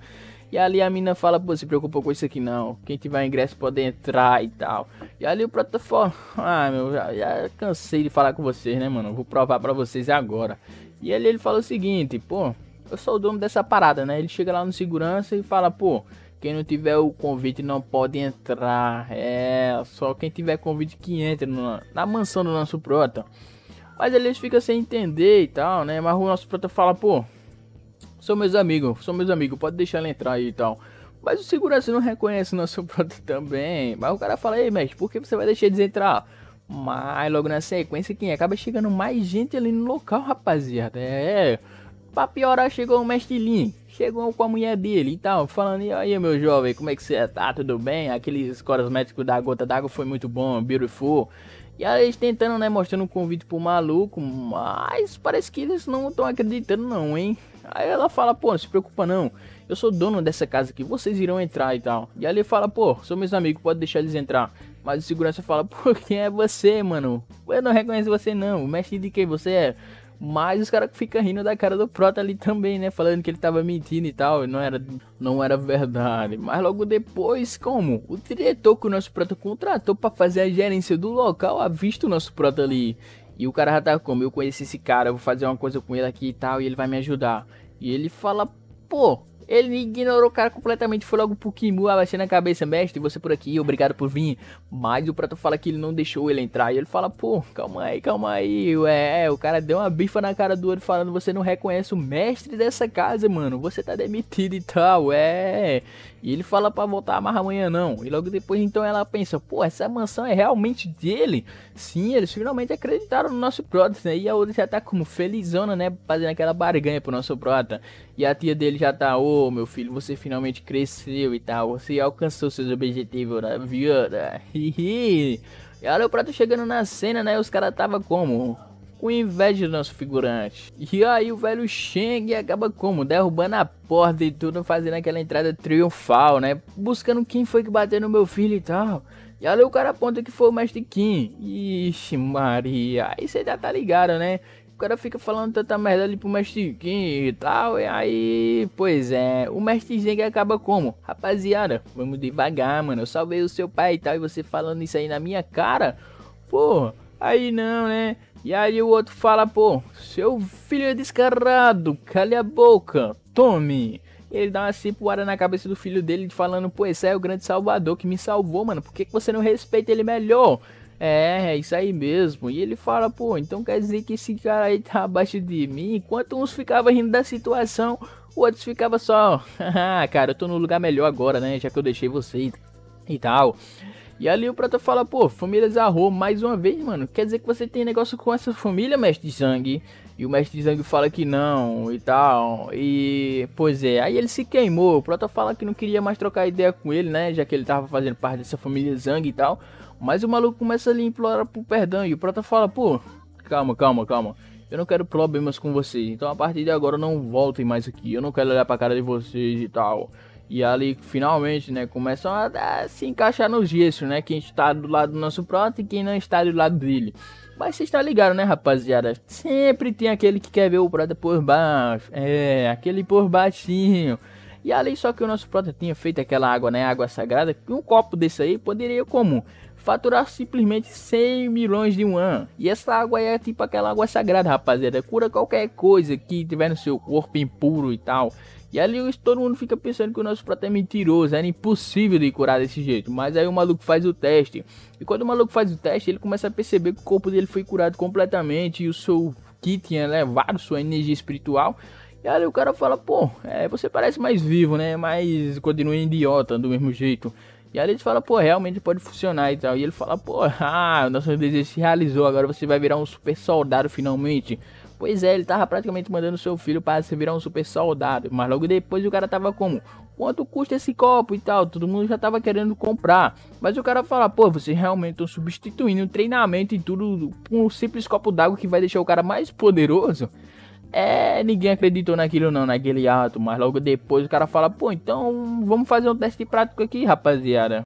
E ali a mina fala, pô, se preocupa com isso aqui não. Quem tiver ingresso pode entrar e tal. E ali o fala [LAUGHS] Ah, meu, já, já, cansei de falar com vocês, né, mano? Vou provar para vocês agora. E ali ele fala o seguinte, pô, eu sou o dono dessa parada, né? Ele chega lá no segurança e fala, pô, quem não tiver o convite não pode entrar. É, só quem tiver convite que entra na, na mansão do nosso prota. Mas eles ficam sem entender e tal, né? Mas o nosso prota fala, pô, são meus amigos, são meus amigos, pode deixar ele entrar aí e tal. Mas o segurança não reconhece o nosso [LAUGHS] prota também. Mas o cara fala, ei, mestre, por que você vai deixar eles entrar? Mas logo na sequência, quem é? acaba chegando mais gente ali no local, rapaziada. É, pra piorar, chegou o mestre Link Chegou com a mulher dele e tal, falando, e aí meu jovem, como é que você tá? Tudo bem? Aqueles cosméticos da gota d'água foi muito bom, beautiful. E aí eles tentando, né, mostrando um convite pro maluco, mas parece que eles não estão acreditando não, hein? Aí ela fala, pô, não se preocupa não, eu sou dono dessa casa aqui, vocês irão entrar e tal. E aí ele fala, pô, sou meus amigos, pode deixar eles entrar. Mas o segurança fala, pô, quem é você, mano? Eu não reconheço você não, o mestre de quem você é? Mas os caras ficam rindo da cara do Prota ali também, né? Falando que ele tava mentindo e tal, e não era, não era verdade. Mas logo depois, como? O diretor que o nosso Prota contratou para fazer a gerência do local avista o nosso Prota ali. E o cara já tá como? Eu conheci esse cara, vou fazer uma coisa com ele aqui e tal, e ele vai me ajudar. E ele fala, pô, ele ignorou o cara completamente, foi logo pro Kimu, abaixando a cabeça, mestre, você por aqui, obrigado por vir. Mas o Prato fala que ele não deixou ele entrar. E ele fala, pô, calma aí, calma aí. Ué, é, o cara deu uma bifa na cara do outro falando, você não reconhece o mestre dessa casa, mano. Você tá demitido e tal, é. E ele fala para voltar mais amanhã não. E logo depois então ela pensa, pô, essa mansão é realmente dele? Sim, eles finalmente acreditaram no nosso prota, né? E a outra já tá como felizona, né? Fazendo aquela barganha pro nosso prota. E a tia dele já tá, ô oh, meu filho, você finalmente cresceu e tal. Você alcançou seus objetivos na né, vida. [LAUGHS] E olha o prota chegando na cena, né? Os caras tava como? com inveja do nosso figurante. E aí o velho Shang acaba como? Derrubando a porta e tudo, fazendo aquela entrada triunfal, né? Buscando quem foi que bateu no meu filho e tal. E ali o cara aponta que foi o Mestre Kim. Ixi, Maria. Aí você já tá ligado, né? O cara fica falando tanta merda ali pro Mestre Kim e tal. E aí, pois é. O Mestre Zeng acaba como? Rapaziada, vamos devagar, mano. Eu salvei o seu pai e tal. E você falando isso aí na minha cara? Pô, aí não, né? E aí o outro fala, pô, seu filho é descarado, cale a boca, tome. ele dá uma cipuada na cabeça do filho dele, falando, pô, esse é o grande salvador que me salvou, mano. Por que, que você não respeita ele melhor? É, é isso aí mesmo. E ele fala, pô, então quer dizer que esse cara aí tá abaixo de mim? Enquanto uns ficavam rindo da situação, outros ficavam só, haha, [LAUGHS] cara, eu tô no lugar melhor agora, né? Já que eu deixei vocês e tal. E ali o prato fala, pô, família Zarro mais uma vez, mano. Quer dizer que você tem negócio com essa família, mestre Zang? E o mestre Zang fala que não e tal. E pois é, aí ele se queimou. O prato fala que não queria mais trocar ideia com ele, né? Já que ele tava fazendo parte dessa família Zang e tal. Mas o maluco começa a lhe implorar por perdão. E o prato fala, pô, calma, calma, calma. Eu não quero problemas com vocês. Então a partir de agora não voltem mais aqui. Eu não quero olhar pra cara de vocês e tal. E ali finalmente, né, começam a, a se encaixar nos gestos né? Quem está do lado do nosso pronto e quem não está do lado dele. Mas vocês estão tá ligados, né, rapaziada? Sempre tem aquele que quer ver o prota por baixo. É, aquele por baixinho. E ali só que o nosso prota tinha feito aquela água, né? Água sagrada. Que um copo desse aí poderia comum faturar simplesmente 100 milhões de yuan. E essa água é tipo aquela água sagrada, rapaziada. Cura qualquer coisa que tiver no seu corpo impuro e tal. E ali todo mundo fica pensando que o nosso prato é mentiroso, era impossível de curar desse jeito. Mas aí o maluco faz o teste. E quando o maluco faz o teste, ele começa a perceber que o corpo dele foi curado completamente e o seu que tinha levado sua energia espiritual. E ali o cara fala: pô, é, você parece mais vivo, né? Mas continua idiota do mesmo jeito. E ali ele fala, pô, realmente pode funcionar e tal. E ele fala, pô, [LAUGHS] ah, o nosso desejo se realizou, agora você vai virar um super soldado finalmente. Pois é, ele tava praticamente mandando seu filho para se virar um super soldado, mas logo depois o cara tava como, quanto custa esse copo e tal, todo mundo já tava querendo comprar. Mas o cara fala, pô, vocês realmente estão tá substituindo o treinamento e tudo por um simples copo d'água que vai deixar o cara mais poderoso? É, ninguém acreditou naquilo não, naquele ato, mas logo depois o cara fala, pô, então vamos fazer um teste prático aqui, rapaziada.